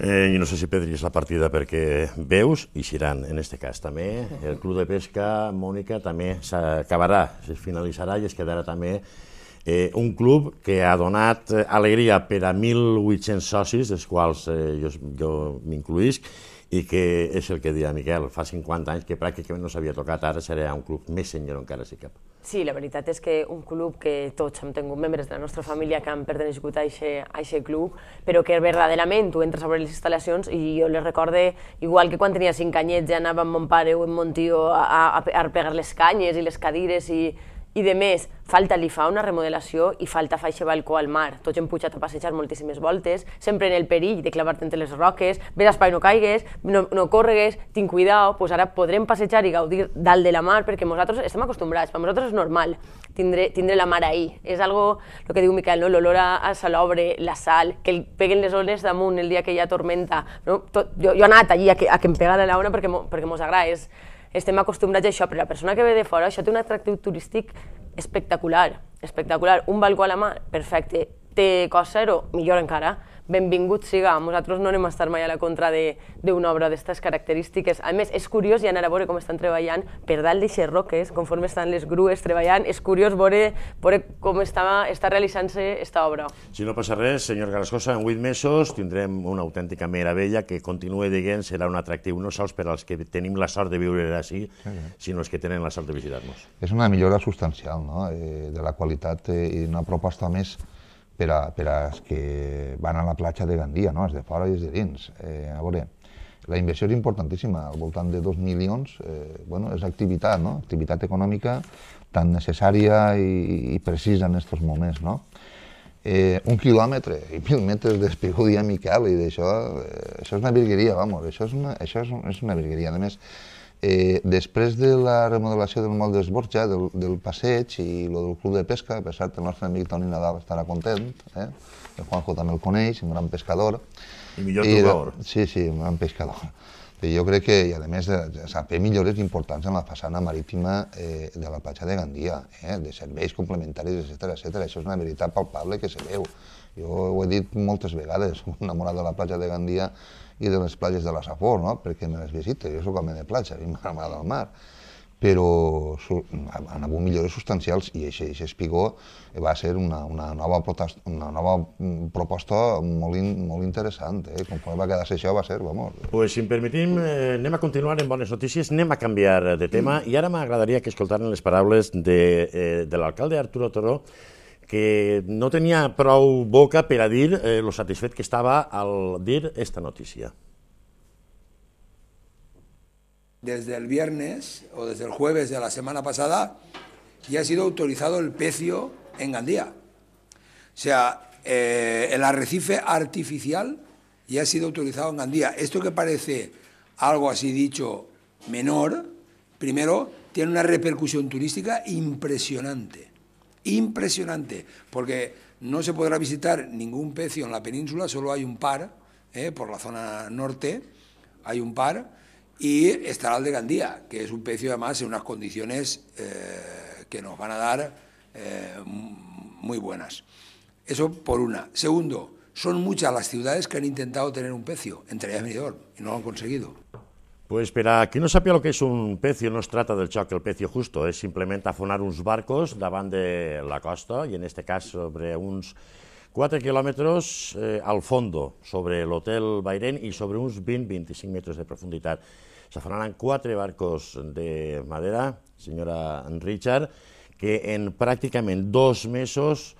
Speaker 1: Eh, I no sé si perdris la partida perquè veus i Xiran, en este cas també. El club de pesca, Mònica, també s'acabarà, es finalitzarà i es quedarà també Eh, un club que ha donat eh, alegria per a 1.800 socis, dels quals eh, jo, jo m'incluïsc, i que és el que deia Miquel, fa 50 anys que pràcticament no s'havia tocat, ara serà un club més senyor encara si cap.
Speaker 5: Sí, la veritat és que un club que tots hem tingut membres de la nostra família que han pertengut a aquest club, però que verdaderament tu entres a veure les instal·lacions i jo les recorde, igual que quan tenia cinc anyets ja anava amb mon pare o amb mon tio a, a, a pegar les canyes i les cadires i i de més, falta li fa una remodelació i falta faixa balcó al mar. Tots hem pujat a passejar moltíssimes voltes, sempre en el perill de clavar-te entre les roques, ve l'espai no caigues, no, no corregues, tinc cuidado, pues ara podrem passejar i gaudir dalt de la mar perquè nosaltres estem acostumbrats, per nosaltres és normal tindre, tindre la mar ahí. És algo, el que diu Miquel, no? l'olor a salobre, la sal, que el peguen les ones damunt el dia que hi ha tormenta. No? Tot, jo, jo he anat allí a que, a que em pega la laona perquè, mo, perquè mos agrada, és, estem acostumbrats a això, però la persona que ve de fora, això té un atractiu turístic espectacular, espectacular. Un balcó a la mà, perfecte. Té cost zero, millor encara benvingut siga. Nosaltres no anem a estar mai a la contra d'una obra d'aquestes característiques. A més, és curiós i anar a veure com estan treballant per dalt d'eixes roques, conforme estan les grues treballant, és curiós veure, veure com està, està realitzant-se esta obra.
Speaker 1: Si no passa res, senyor Garascosa, en 8 mesos tindrem una autèntica meravella que continue dient serà un atractiu no sols per als que tenim la sort de viure així, sí. sinó els que tenen la
Speaker 2: sort de visitar-nos. És una millora substancial no? eh, de la qualitat eh, i una proposta més per, a, per als que van a la platja de Gandia, no? és de fora i és de dins. Eh, a veure, la inversió és importantíssima, al voltant de 2 milions, eh, bueno, és activitat, no? activitat econòmica tan necessària i, i precisa en aquests moments. No? Eh, un quilòmetre i mil metres d'espigó a Miquel i d'això, eh, això és una virgueria, vamos, això és una, això és, és una virgueria. A més, Eh, després de la remodelació del moll d'Esborja, del, del passeig i lo del club de pesca, per cert, el nostre amic Toni Nadal estarà content, eh? el Juanjo també el coneix, un gran pescador.
Speaker 1: I millor I, jugador.
Speaker 2: Sí, sí, un gran pescador. I jo crec que, i a més, eh, saber millores importants en la façana marítima eh, de la platja de Gandia, eh, de serveis complementaris, etc etc. Això és una veritat palpable que se veu. Jo ho he dit moltes vegades, un enamorat de la platja de Gandia i de les platges de la Safor, no? perquè me les visito, jo sóc home de platja, a mi m'agrada el mar, però han hagut millores substancials i aquest, aquest espigó va ser una, una, nova, protesta, una nova mm, proposta molt, in, molt interessant. Eh? que va quedar-se això va ser, vamos.
Speaker 1: Pues, si em permetim, eh, anem a continuar amb bones notícies, anem a canviar de tema mm. i ara m'agradaria que escoltaren les paraules de, eh, de l'alcalde Arturo Toró que no tenía prou boca para a dir eh, lo satisfecho que estaba al dir esta noticia.
Speaker 3: Desde el viernes o desde el jueves de la semana pasada ya ha sido autorizado el pecio en Gandía. O sea, eh, el arrecife artificial ya ha sido autorizado en Gandía. Esto que parece algo así dicho menor, primero, tiene una repercusión turística impresionante impresionante, porque no se podrá visitar ningún pecio en la península, solo hay un par, ¿eh? por la zona norte, hay un par, y estará el de Gandía, que es un pecio además en unas condiciones eh, que nos van a dar eh, muy buenas. Eso por una. Segundo, son muchas las ciudades que han intentado tener un pecio, entre ellas Benidorm,
Speaker 1: y no lo han conseguido. Pues para qui no sàpiga el que és un pecio, no es trata del xoc el pecio justo, és simplement afonar uns barcos davant de la costa, i en este cas sobre uns 4 quilòmetres eh, al fondo, sobre l'hotel Bairén i sobre uns 20-25 metres de profunditat. S'afonaran quatre barcos de madera, senyora Richard, que en pràcticament dos mesos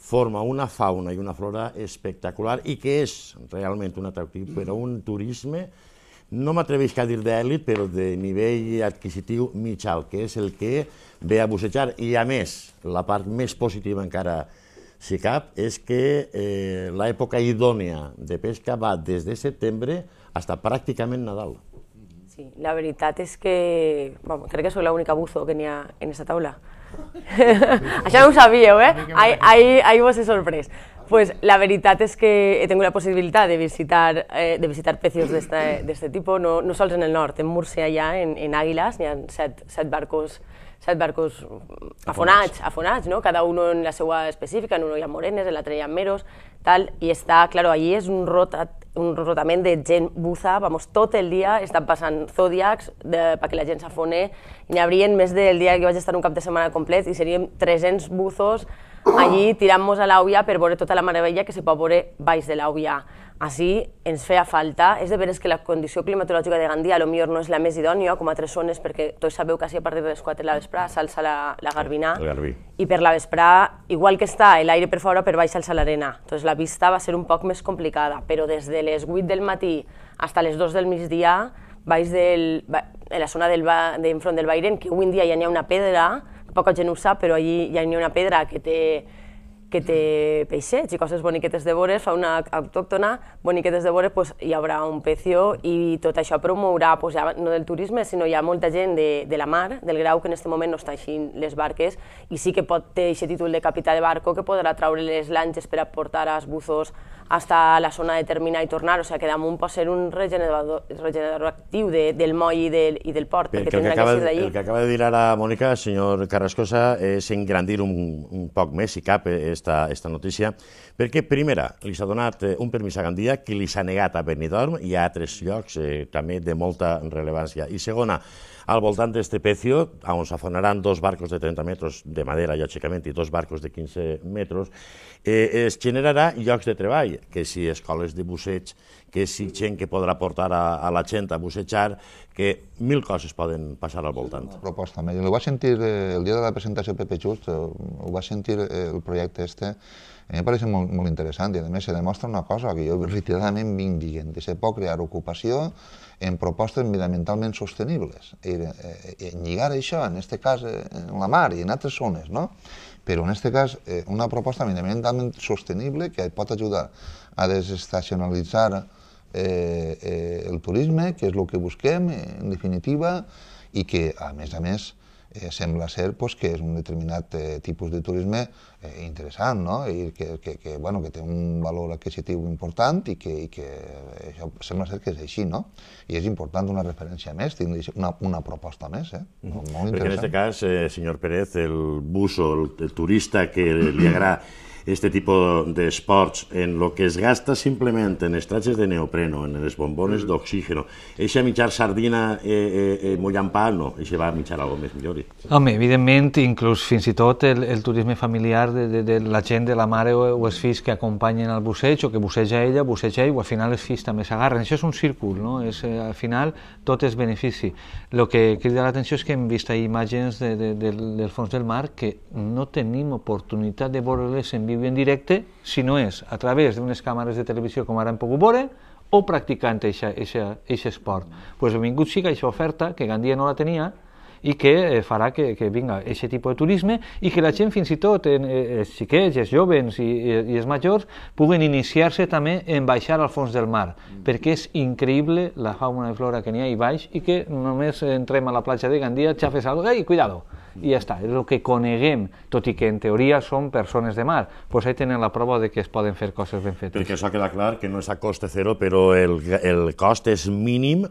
Speaker 1: forma una fauna i una flora espectacular i que és realment un atractiu per a un turisme no m'atreveix a dir d'èlit, però de nivell adquisitiu mitjà, que és el que ve a bussejar. I a més, la part més positiva encara, si cap, és que eh, l'època idònia de pesca va des de setembre fins pràcticament Nadal.
Speaker 5: Sí, la veritat és que bueno, crec que sóc l'única buzo que n'hi ha en aquesta taula. Això no ho sabíeu, eh? Ahir vos he sorprès pues la veritat és que he tingut la possibilitat de visitar, eh, de visitar pecios d'aquest tipus, no, no sols en el nord, en Múrcia ja, en, en Àguiles, hi ha set, set barcos set barcos afonats, afonats, no? cada un en la seva específica, en un hi ha morenes, en l'altre hi ha meros, tal, i està, claro, allí és un, rotat, un rotament de gent buza, vamos, tot el dia estan passant zodiacs de, perquè la gent s'afone, n'hi haurien més del dia que vaig estar un cap de setmana complet i serien 300 buzos allí tirant-nos a l'àvia per veure tota la meravella que se pot veure baix de l'àvia. Així ens feia falta, és de veres que la condició climatològica de Gandia a lo millor no és la més idònia com a tres zones perquè tots sabeu que així a partir de les 4 de la vesprà s'alça la, la garbina i per la vesprà, igual que està l'aire per fora, per baix s'alça l'arena. Llavors la vista va ser un poc més complicada, però des de les 8 del matí fins a les 2 del migdia, baix del, en la zona del, d'enfront del Bairen, que avui dia ja n'hi ha una pedra, poca gent ho sap, però allí hi ha una pedra que té que té peixets i coses boniquetes de vores, una autòctona, boniquetes de vores, pues, hi haurà un peció i tot això promourà, pues, ja, no del turisme, sinó hi ha molta gent de, de la mar, del grau, que en aquest moment no està així les barques, i sí que pot té aquest títol de capità de barco que podrà traure les lanxes per aportar els buzos hasta la zona determinada i tornar, o sigui sea, que damunt pot ser un regenerador, regenerador actiu de, del moll i del, i del port, perquè, perquè el, que acaba, que el que
Speaker 1: acaba de dir ara Mònica, senyor Carrascosa, és engrandir un, un poc més, si cap, és eh, esta notícia, perquè primera, li s'ha donat eh, un permís a Gandia que li s'ha negat a Benidorm i a altres llocs eh, també de molta rellevància. I segona, al voltant d'este pecio, on s'afonaran dos barcos de 30 metres de madera i aixecament i dos barcos de 15 metres, eh, es generarà llocs de treball, que si escoles de busseig, que si gent que podrà portar a, a la gent
Speaker 2: a bussejar, que mil coses poden passar al voltant. Una proposta, ho va sentir eh, el dia de la presentació Pepe Just, eh, ho va sentir eh, el projecte este, a mi em pareix molt, molt interessant i a més se demostra una cosa que jo literalment vinc dient, que se pot crear ocupació en propostes mediamentalment sostenibles. I, eh, eh, eh, lligar això, en aquest cas, eh, en la mar i en altres zones, no? però en aquest cas eh, una proposta mediamentalment sostenible que pot ajudar a desestacionalitzar eh, eh, el turisme, que és el que busquem, en definitiva, i que, a més a més, eh, sembla ser pues, que és un determinat eh, tipus de turisme eh, interessant, no? I que, que, que, bueno, que té un valor adquisitiu important i que, i que eh, això sembla ser que és així, no? I és important una referència més, una, una proposta més, eh? -hmm. molt interessant. Perquè en aquest cas,
Speaker 1: eh, senyor Pérez, el buso, el, el turista que li agrada este tipo de sports, en lo que es gasta simplemente en estraches de neopreno, en les bombones mm. d'oxígeno, eixa mitjar sardina eh, eh, eh, mullant pal, no, eixa va mitjar alguna més millor.
Speaker 3: Home, evidentment, inclús fins i tot el, el turisme familiar de, de, de la gent de la mare o, o els fills que acompanyen al busseig o que busseja ella, busseja ell, o al final els fills també s'agarren. Això és un círcul, no? És, eh, al final tot és benefici. El que crida l'atenció és que hem vist imatges de, de, de, del fons del mar que no tenim oportunitat de veure-les en viu viu en directe, si no és a través d'unes càmeres de televisió com ara hem pogut veure, o practicant aquest esport. Doncs pues benvingut siga aquesta oferta, que Gandia no la tenia, i que eh, farà que, que vinga aquest tipus de turisme i que la gent fins i tot, en, els eh, eh, xiquets, els joves i, i els majors, puguen iniciar-se també en baixar al fons del mar, perquè és increïble la fauna i flora que n'hi ha i baix i que només entrem a la platja de Gandia, xafes algo, ei, cuidado! i ja està, és el que coneguem, tot i que en teoria són persones de mar, doncs ahí tenen la prova
Speaker 1: de que es poden fer coses ben fetes. Perquè això queda clar que no és a coste zero, però el, el cost és mínim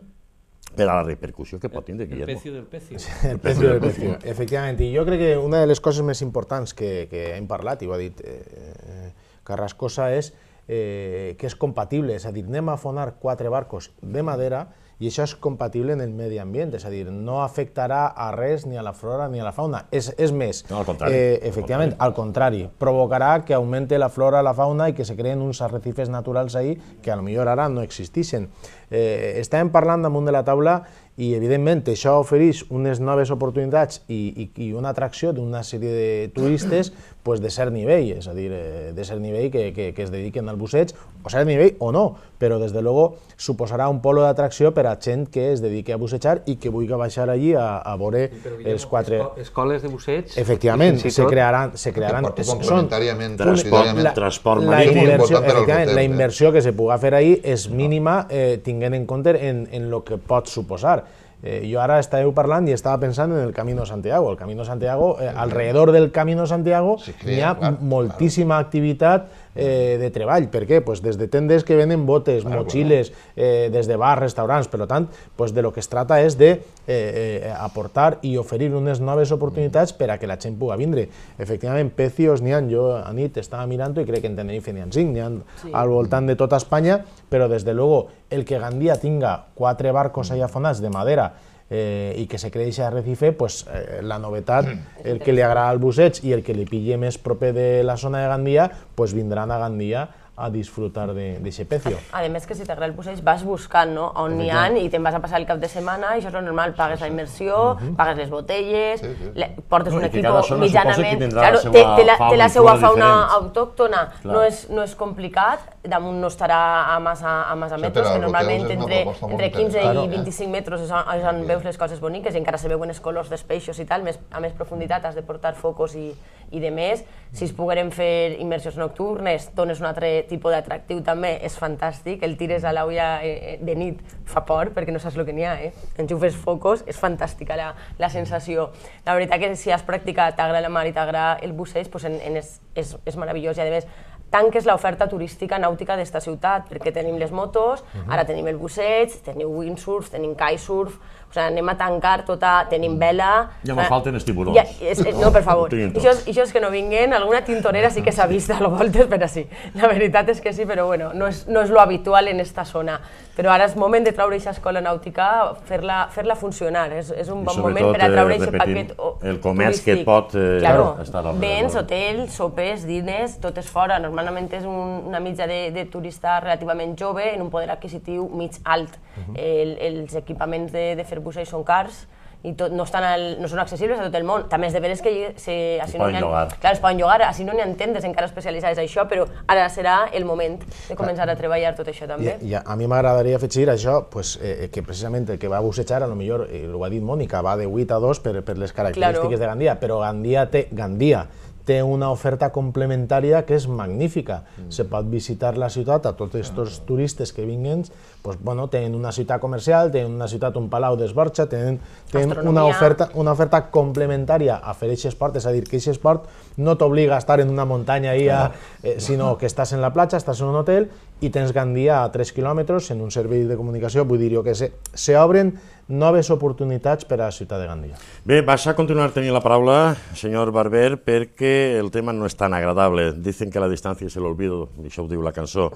Speaker 1: per a la repercussió que pot tindre Guillermo. El precio del precio. Sí, el precio del precio,
Speaker 4: efectivament. I jo crec que una de les coses més importants que, que hem parlat, i ho ha dit eh, Carrascosa, és eh, que és compatible, és a dir, anem a afonar quatre barcos de madera, i això és compatible en el medi ambient, és a dir, no afectarà a res, ni a la flora ni a la fauna. És, és més, no, al contrari, eh, efectivament, al contrari. al contrari, provocarà que augmente la flora, la fauna i que se creen uns arrecifes naturals ahir que a lo millor ara no existeixen. Eh, estàvem parlant damunt de la taula i evidentment això ofereix unes noves oportunitats i, i, i una atracció d'una sèrie de turistes pues, de cert nivell, és a dir, eh, de cert nivell que, que, que es dediquen al busseig o el nivell o no, però des de luego suposarà un polo d'atracció per a gent que es dediqui a bussejar i que vulgui baixar allí a, a veure sí, però, els quatre...
Speaker 3: Escoles de busseig... Efectivament, se crearan... Se crearan són, transport, la, transport la, inversió, efectivament, la inversió
Speaker 4: que se puga fer ahir és mínima eh, tinguent en compte en, en lo que pot suposar. Eh, jo ara estàveu parlant i estaba pensando en el Camino de Santiago. El Camino de Santiago, eh, alrededor del Camino de Santiago, sí, ha clar, moltísima clar. activitat eh, de treball. Per què? Pues des de tendes que venen botes, ah, motxiles, eh, des de bars, restaurants, per tant, pues de lo que es trata és de eh, eh, aportar i oferir unes noves oportunitats per a que la gent puga vindre. Efectivament, pecios n'hi ha, jo a nit estava mirant i crec que en Tenerife n'hi ha cinc, n'hi ha sí. al voltant de tota Espanya, però des de luego el que Gandia tinga quatre barcos allà afonats de madera eh, i que se creixi a Recife, pues, eh, la novetat, mm. el que li agrada al busseig i el que li pille més proper de la zona de Gandia, pues, vindran a Gandia a disfrutar d'aquest pecio.
Speaker 5: A més que si t'agrada el busseig vas buscant no? on n'hi ha i te'n vas a passar el cap de setmana, i això és lo normal, pagues la immersió, uh mhm. -huh. pagues les botelles, sí, sí. portes no, un equip mitjanament... Claro, té, té, la, té la seva fauna autòctona, no és, no és complicat, damunt no estarà a massa, a massa metres, que normalment entre, entre 15 claro, i 25 eh? metres és on, és on veus les coses boniques i encara se veuen els colors dels peixos i tal, més, a més profunditat has de portar focos i, i de més. Si es pogueren fer immersions nocturnes, dones un altre aquest tipus d'atractiu també és fantàstic, el tires a l'aula eh, eh, de nit fa por perquè no saps el que n'hi ha, eh? enxufes focos, és fantàstica la, la sensació. La veritat que si has practicat, t'agrada la mar i t'agrada el busseig, doncs en, en és, és, és meravellós i a més tanques l'oferta turística nàutica d'esta ciutat, perquè tenim les motos, uh mhm. -huh. ara tenim el busseig, teniu windsurf, tenim kitesurf, o sigui, anem a tancar tota... Tenim vela... Ja me eh, falten els tiburons. Ja, és, és, no, per favor. I això que no vinguen, alguna tintorera sí que s'ha vist a lo voltes, però sí. La veritat és que sí, però bueno, no és, no és lo habitual en esta zona. Però ara és moment de treure aquesta escola nàutica, fer-la fer, -la, funcionar. És, és un bon moment per a eh, treure aquest paquet o,
Speaker 1: oh, El comerç turístic. que pot eh, claro, estar al Vens,
Speaker 5: hotels, sopes, diners, tot és fora. Normalment és un, una mitja de, de turista relativament jove en un poder adquisitiu mig alt. Uh mhm. -huh. el, els equipaments de, de fer bussers són cars i tot, no, estan al, no són accessibles a tot el món. També és de veres que si, així no llogar. Clar, es poden llogar, així no n'hi entendes encara especialitzades a això, però ara serà el moment de començar a treballar tot això també.
Speaker 4: I, i a mi m'agradaria afegir això, pues, eh, eh, que precisament el que va bussejar, a lo millor, eh, ho ha dit Mònica, va de 8 a 2 per, per les característiques claro. de Gandia, però Gandia té Gandia té una oferta complementària que és magnífica. Mm. Se pot visitar la ciutat a tots aquests turistes que vinguin, pues, bueno, tenen una ciutat comercial, tenen una ciutat, un palau d'esborxa, tenen, tenen una, oferta, una oferta complementària a fer aquest esport, és a dir, que aquest esport no t'obliga a estar en una muntanya, i a, eh, sinó que estàs en la platja, estàs en un hotel i tens Gandia a 3 quilòmetres en un servei de comunicació, vull dir jo que se, se obren noves oportunitats per a la ciutat de Gandia.
Speaker 1: Bé, vas a continuar tenint la paraula, senyor Barber, perquè el tema no és tan agradable. Dicen que la distància és l'olvido, això ho diu la cançó.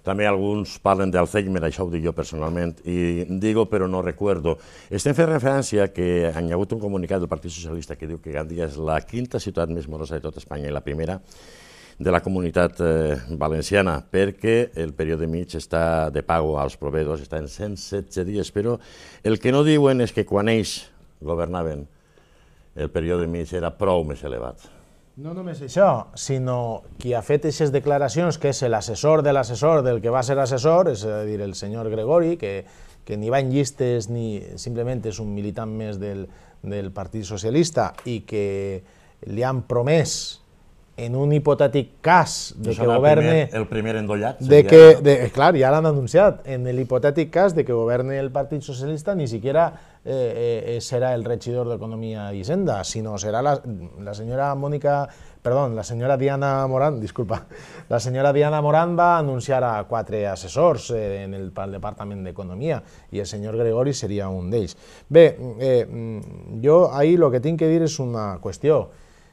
Speaker 1: També alguns parlen d'Alzheimer, això ho dic jo personalment, i digo però no recuerdo. Estem fent referència que hi ha hagut un comunicat del Partit Socialista que diu que Gandia és la quinta ciutat més morosa de tot Espanya i la primera de la comunitat eh, valenciana, perquè el període mig està de pago als proveedors, està en 116 dies, però el que no diuen és que quan ells governaven el període mig era prou més elevat.
Speaker 4: No només això, sinó qui ha fet aquestes declaracions, que és l'assessor de l'assessor del que va ser assessor, és a eh, dir, el senyor Gregori, que, que ni va en llistes ni simplement és un militant més del, del Partit Socialista i que li han promès en un hipotètic cas de que governe...
Speaker 1: El primer, el endollat. de que, de, eh,
Speaker 4: clar, ja l'han anunciat. En l'hipotètic cas de que governe el Partit Socialista ni siquiera eh, eh, eh, serà el regidor d'Economia i Hisenda, sinó serà la, la senyora Mònica... Perdó, la senyora Diana Morán, disculpa. La senyora Diana Morán va anunciar a quatre assessors eh, en el, el Departament d'Economia i el senyor Gregori seria un d'ells. Bé, eh, mm, jo ahir el que tinc que dir és una qüestió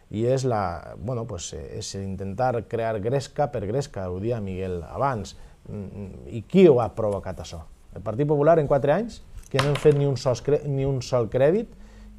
Speaker 4: i és, la, bueno, pues, eh, és intentar crear gresca per gresca, ho dia Miguel abans. Mm, mm, I qui ho ha provocat això? El Partit Popular en 4 anys, que no hem fet ni un, sol, ni un sol crèdit,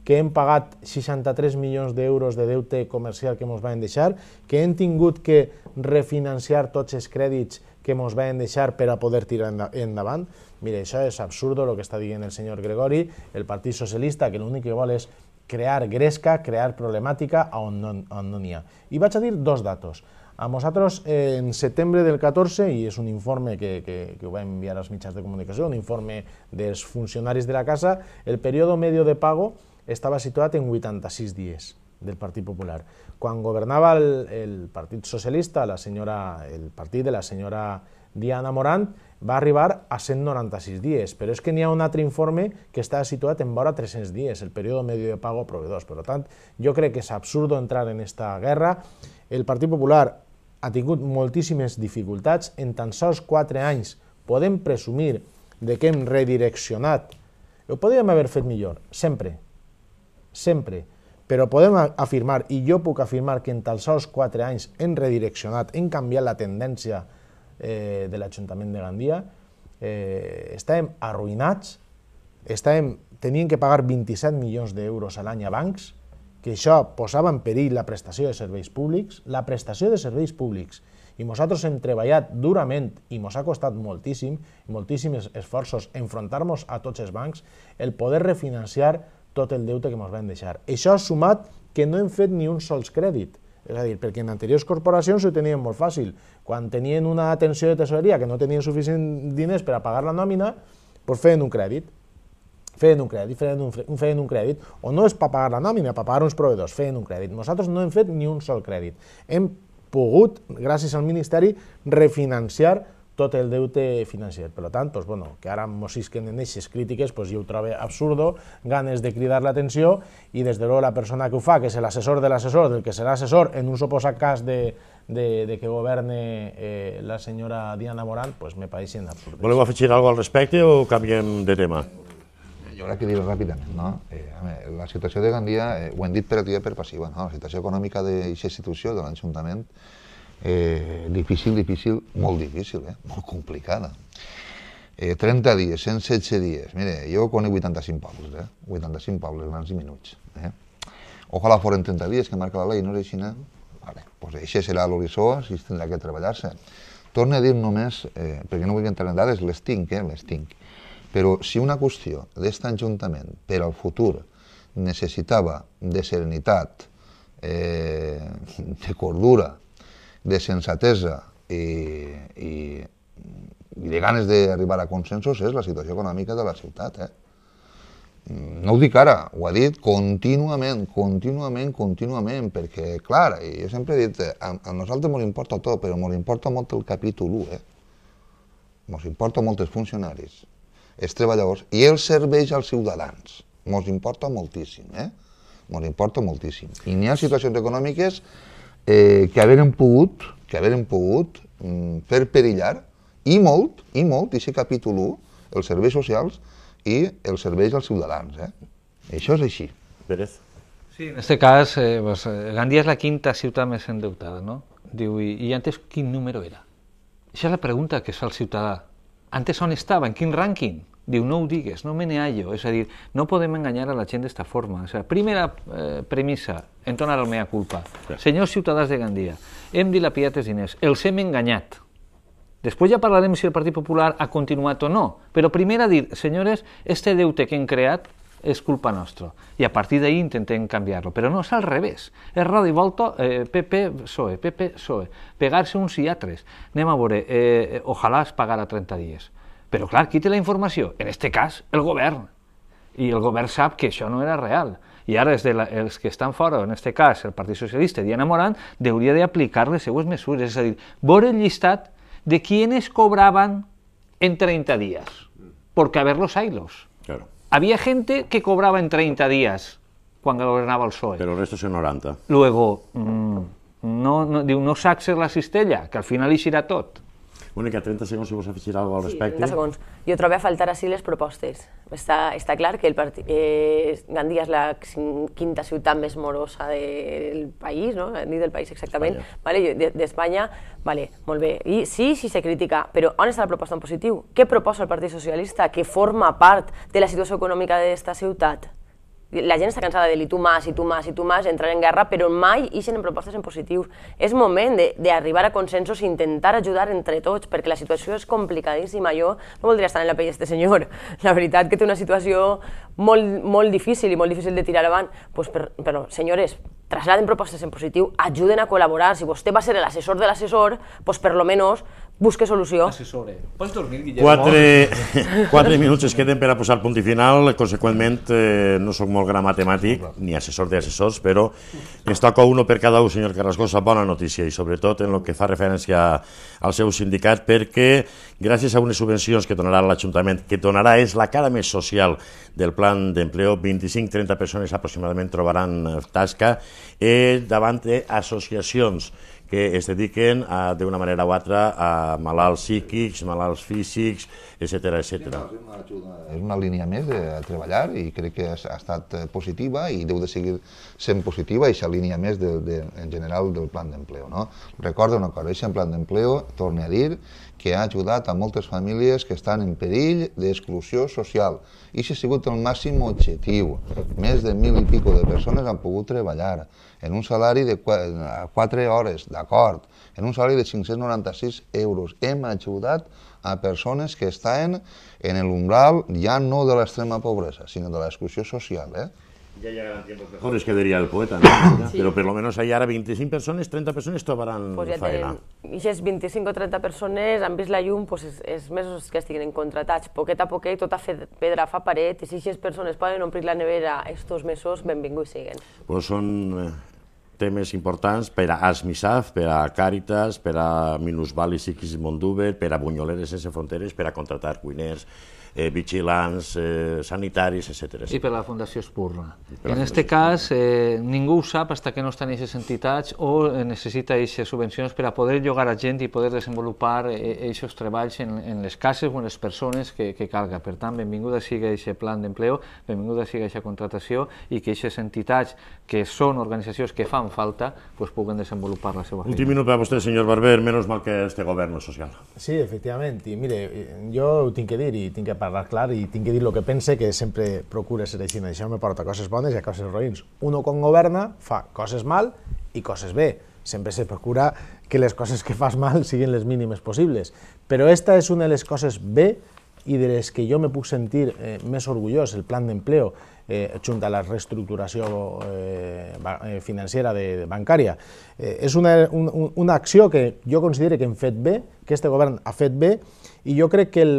Speaker 4: que hem pagat 63 milions d'euros de deute comercial que ens van deixar, que hem tingut que refinanciar tots els crèdits que ens van deixar per a poder tirar endavant. Mira, això és absurdo el que està dient el senyor Gregori, el Partit Socialista, que l'únic que vol és crear gresca, crear problemàtica on no n'hi no ha. I vaig a dir dos datos. A nosaltres, eh, en setembre del 14, i és un informe que, que, que ho va enviar als mitjans de comunicació, un informe dels funcionaris de la casa, el període medio de pago estava situat en 86 dies del Partit Popular. Quan governava el, el Partit Socialista, la senyora, el partit de la senyora Diana Morant, va arribar a 196 dies, però és que n'hi ha un altre informe que està situat en vora 300 dies, el període medi de pago a proveedors. Per tant, jo crec que és absurdo entrar en aquesta guerra. El Partit Popular ha tingut moltíssimes dificultats. En tan sols 4 anys podem presumir de que hem redireccionat. Ho podríem haver fet millor, sempre, sempre. Però podem afirmar, i jo puc afirmar, que en tan sols 4 anys hem redireccionat, hem canviat la tendència eh, de l'Ajuntament de Gandia, eh, estàvem arruïnats, estàvem, tenien que pagar 27 milions d'euros a l'any a bancs, que això posava en perill la prestació de serveis públics, la prestació de serveis públics, i nosaltres hem treballat durament i ens ha costat moltíssim, moltíssims esforços enfrontar-nos a tots els bancs, el poder refinanciar tot el deute que ens van deixar. Això ha sumat que no hem fet ni un sols crèdit. És a dir, perquè en anteriors corporacions ho tenien molt fàcil. Quan tenien una tensió de tesoreria que no tenien suficient diners per a pagar la nòmina, doncs feien un crèdit. Feien un crèdit, feien un, feien un crèdit, o no és per pagar la nòmina, per pagar uns proveïdors, feien un crèdit. Nosaltres no hem fet ni un sol crèdit. Hem pogut, gràcies al Ministeri, refinanciar tot el deute financer. Per tant, doncs, bueno, que ara mosisquen en aquestes crítiques, doncs, jo ho trobo absurdo, ganes de cridar l'atenció i des de l'hora la persona que ho fa, que és l'assessor de l'assessor, del que serà assessor en un suposat cas de, de, de que governe eh, la senyora Diana Morant, doncs me pareixen absurdes.
Speaker 1: Voleu afegir alguna al respecte o canviem de
Speaker 2: tema? jo crec que dir ràpidament, no? Eh, la situació de Gandia, eh, ho hem dit per activa per passiva, no? la situació econòmica d'aquesta institució, de l'Ajuntament, Eh, difícil, difícil, molt difícil, eh? molt complicada. Eh, 30 dies, 116 dies. Mire, jo conec 85 pobles, eh? 85 pobles grans i minuts. Eh? Ojalà foren 30 dies que marca la llei, no és així, no? Vale, doncs pues això serà l'horitzó, si tindrà que treballar-se. Torno a dir només, eh, perquè no vull entrar en dades, les tinc, eh? les tinc. Però si una qüestió d'aquest Ajuntament per al futur necessitava de serenitat, eh, de cordura, de sensatesa i, i, i de ganes d'arribar a consensos és la situació econòmica de la ciutat. Eh? No ho dic ara, ho ha dit contínuament, contínuament, contínuament, perquè, clar, jo sempre he dit, eh, a, a nosaltres ens importa tot, però ens importa molt el capítol 1, eh? Ens importa molt els funcionaris, els treballadors i els serveis als ciutadans. Ens importa moltíssim, eh? Ens importa moltíssim. I n'hi ha situacions econòmiques eh, que haveren pogut, que haveren pogut mm, fer perillar i molt, i molt, i capítol 1, els serveis socials i els serveis als ciutadans. Eh? Això és així. Pérez.
Speaker 3: Sí, en aquest cas, eh, pues, Gandia és la quinta ciutat més endeutada, no? Diu, i, i antes quin número era? Això és la pregunta que es fa el ciutadà. Antes on estava, en quin rànquing? diu no ho digues, no me ne hallo, és a dir, no podem enganyar a la gent d'esta forma. O sea, primera eh, premissa, entonar la mea culpa. Sí. Senyors ciutadans de Gandia, hem dilapidat els diners, els hem enganyat. Després ja parlarem si el Partit Popular ha continuat o no, però primer a dir, senyores, este deute que hem creat és culpa nostra. I a partir d'ahir intentem canviar-lo. Però no, és al revés. És roda i volta, eh, PP, PSOE, PP, PSOE. Pegar-se uns i altres. Anem a veure, eh, eh ojalà es pagara 30 dies. Però clar, qui té la informació? En aquest cas, el govern. I el govern sap que això no era real. I ara és de la, els que estan fora, en aquest cas el Partit Socialista Diana Morant, hauria d'aplicar les seues mesures, és a dir, veure el llistat de qui es cobraven en 30 dies. Perquè a los ailos. Claro. Havia gent que cobrava en 30 dies quan governava el PSOE. Però el resto són 90. Luego, mmm, no, no, diu, no saps la cistella, que al final hi serà
Speaker 1: tot. Bueno, que a 30 segons si vols afegir alguna
Speaker 3: cosa al respecte. Sí, 30 segons.
Speaker 5: Jo trobo a faltar així les propostes. Està, està clar que el partit, eh, Gandia és la quinta ciutat més morosa del país, no? Ni del país exactament, vale? d'Espanya, vale, molt bé. I sí, sí se critica, però on està la proposta en positiu? Què proposa el Partit Socialista que forma part de la situació econòmica d'esta ciutat? la gent està cansada de dir tu mas i tu mas i tu mas, entrar en guerra, però mai ixen en propostes en positius. És moment d'arribar a consensos i intentar ajudar entre tots, perquè la situació és complicadíssima. Jo no voldria estar en la pell d'aquest senyor. La veritat que té una situació molt, molt difícil i molt difícil de tirar avant. Pues per, però, senyores, trasladen propostes en positiu, ajuden a col·laborar. Si vostè va ser l'assessor de l'assessor, pues per lo menos busque solució. Assessore. Pots dormir, Guillem? Quatre, quatre minuts
Speaker 1: es queden per a posar el punt i final. Conseqüentment, eh, no sóc molt gran matemàtic, ni assessor d'assessors, però ens toca uno per cada un, senyor Carrascosa. Bona notícia, i sobretot en el que fa referència al seu sindicat, perquè gràcies a unes subvencions que donarà l'Ajuntament, que donarà és la cara més social del plan d'empleo, 25-30 persones aproximadament trobaran tasca eh, davant d'associacions associacions que es dediquen d'una manera o altra a malalts psíquics, malalts físics, etc etc.
Speaker 2: És una línia més de treballar i crec que ha estat eh, positiva i deu de seguir sent positiva aquesta línia més de, de, en general del plan d'empleo. No? Recorda una cosa, aquest plan d'empleo, torne a dir, que ha ajudat a moltes famílies que estan en perill d'exclusió social. I això ha sigut el màxim objectiu. Més de mil i pico de persones han pogut treballar en un salari de 4 hores, d'acord, en un salari de 596 euros. Hem ajudat a persones que estaven en l'umbral ja no de l'extrema pobresa, sinó de l'exclusió social. Eh?
Speaker 5: ya llegarán tiempos mejores. Bueno, es
Speaker 2: que diría el poeta, ¿no?
Speaker 1: Sí. Pero por lo menos hay ahora 25 personas, 30 persones trobaran pues ya faena.
Speaker 5: si es 25 o 30 persones han vist la llum pues, es, es els mesos que estiguin contratats, poquet a poquet, tota fe, pedra fa paret, y si esas persones poden omplir la nevera estos mesos, benvinguts siguen.
Speaker 1: Pues són eh, temes importants per a ASMISAF, per a Càritas, per a Minusvalis i Quismondúber, per a Bunyoleres sense fronteres, per a contratar cuiners, eh, vigilants, eh, sanitaris, etc. I
Speaker 3: per la Fundació Espurna.
Speaker 1: en aquest cas, eh, ningú ho sap
Speaker 3: fins que no estan aquestes entitats o eh, necessita aquestes subvencions per a poder llogar a gent i poder desenvolupar aquests eh, eh, treballs en, en les cases o en les persones que, que calga. Per tant, benvinguda sigui aquest plan d'empleo, benvinguda sigui aquesta contratació i que aquestes entitats que són organitzacions que fan falta pues, puguen desenvolupar la seva feina. Últim minut
Speaker 1: per a vostè, senyor Barber, menys mal que este govern social.
Speaker 4: Sí, efectivament, i mire, jo ho tinc que dir i tinc que parlar clar i tinc que dir el que pense, que sempre procura ser així. Això me porta coses bones i coses roïns. Uno quan governa fa coses mal i coses bé. Sempre se procura que les coses que fas mal siguin les mínimes possibles. Però esta és una de les coses bé i de les que jo me puc sentir eh, més orgullós, el plan d'empleo, eh, junt a la reestructuració eh, eh financera de, de bancària. Eh, és una, un, una acció que jo considero que hem fet bé, que este govern ha fet bé, i jo crec que el,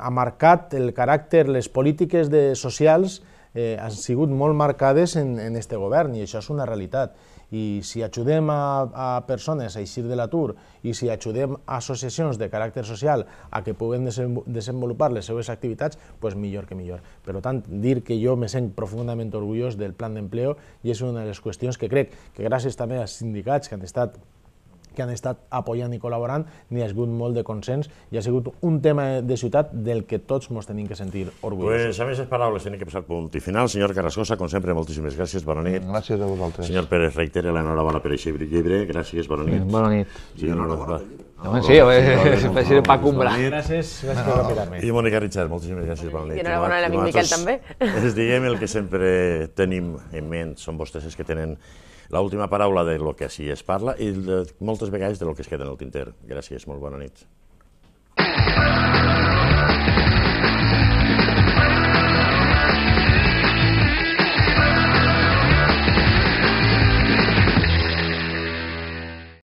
Speaker 4: ha marcat el caràcter, les polítiques de socials eh, han sigut molt marcades en, en este govern, i això és una realitat i si ajudem a, a persones a eixir de l'atur i si ajudem a associacions de caràcter social a que puguen desenvolupar les seues activitats, pues millor que millor. Per tant, dir que jo me sent profundament orgullós del plan d'empleo i és una de les qüestions que crec que gràcies també als sindicats que han estat que han estat apoyant i col·laborant, n'hi ha hagut molt de consens i ha sigut un tema de ciutat del que tots ens tenim que sentir orgullosos. Pues, més, les
Speaker 1: paraules tenim que posar punt i final. Senyor Carrascosa, com sempre, moltíssimes gràcies, bona nit. Mm, gràcies a vosaltres. Senyor Pérez, reitere l'enhorabona per aquest llibre, gràcies, bona nit. Mm, bona nit. Sí, enhorabona. No, no, sí, va ser pa cumbrar. Gràcies, gràcies per invitar-me. I Mònica Richard, moltíssimes gràcies, bona nit. I enhorabona a l'amic Miquel també. Es diguem el que sempre tenim en ment, són vostès els que tenen l'última paraula de lo que així es parla i de, moltes vegades de lo que es queda en el tinter. Gràcies, molt bona nit.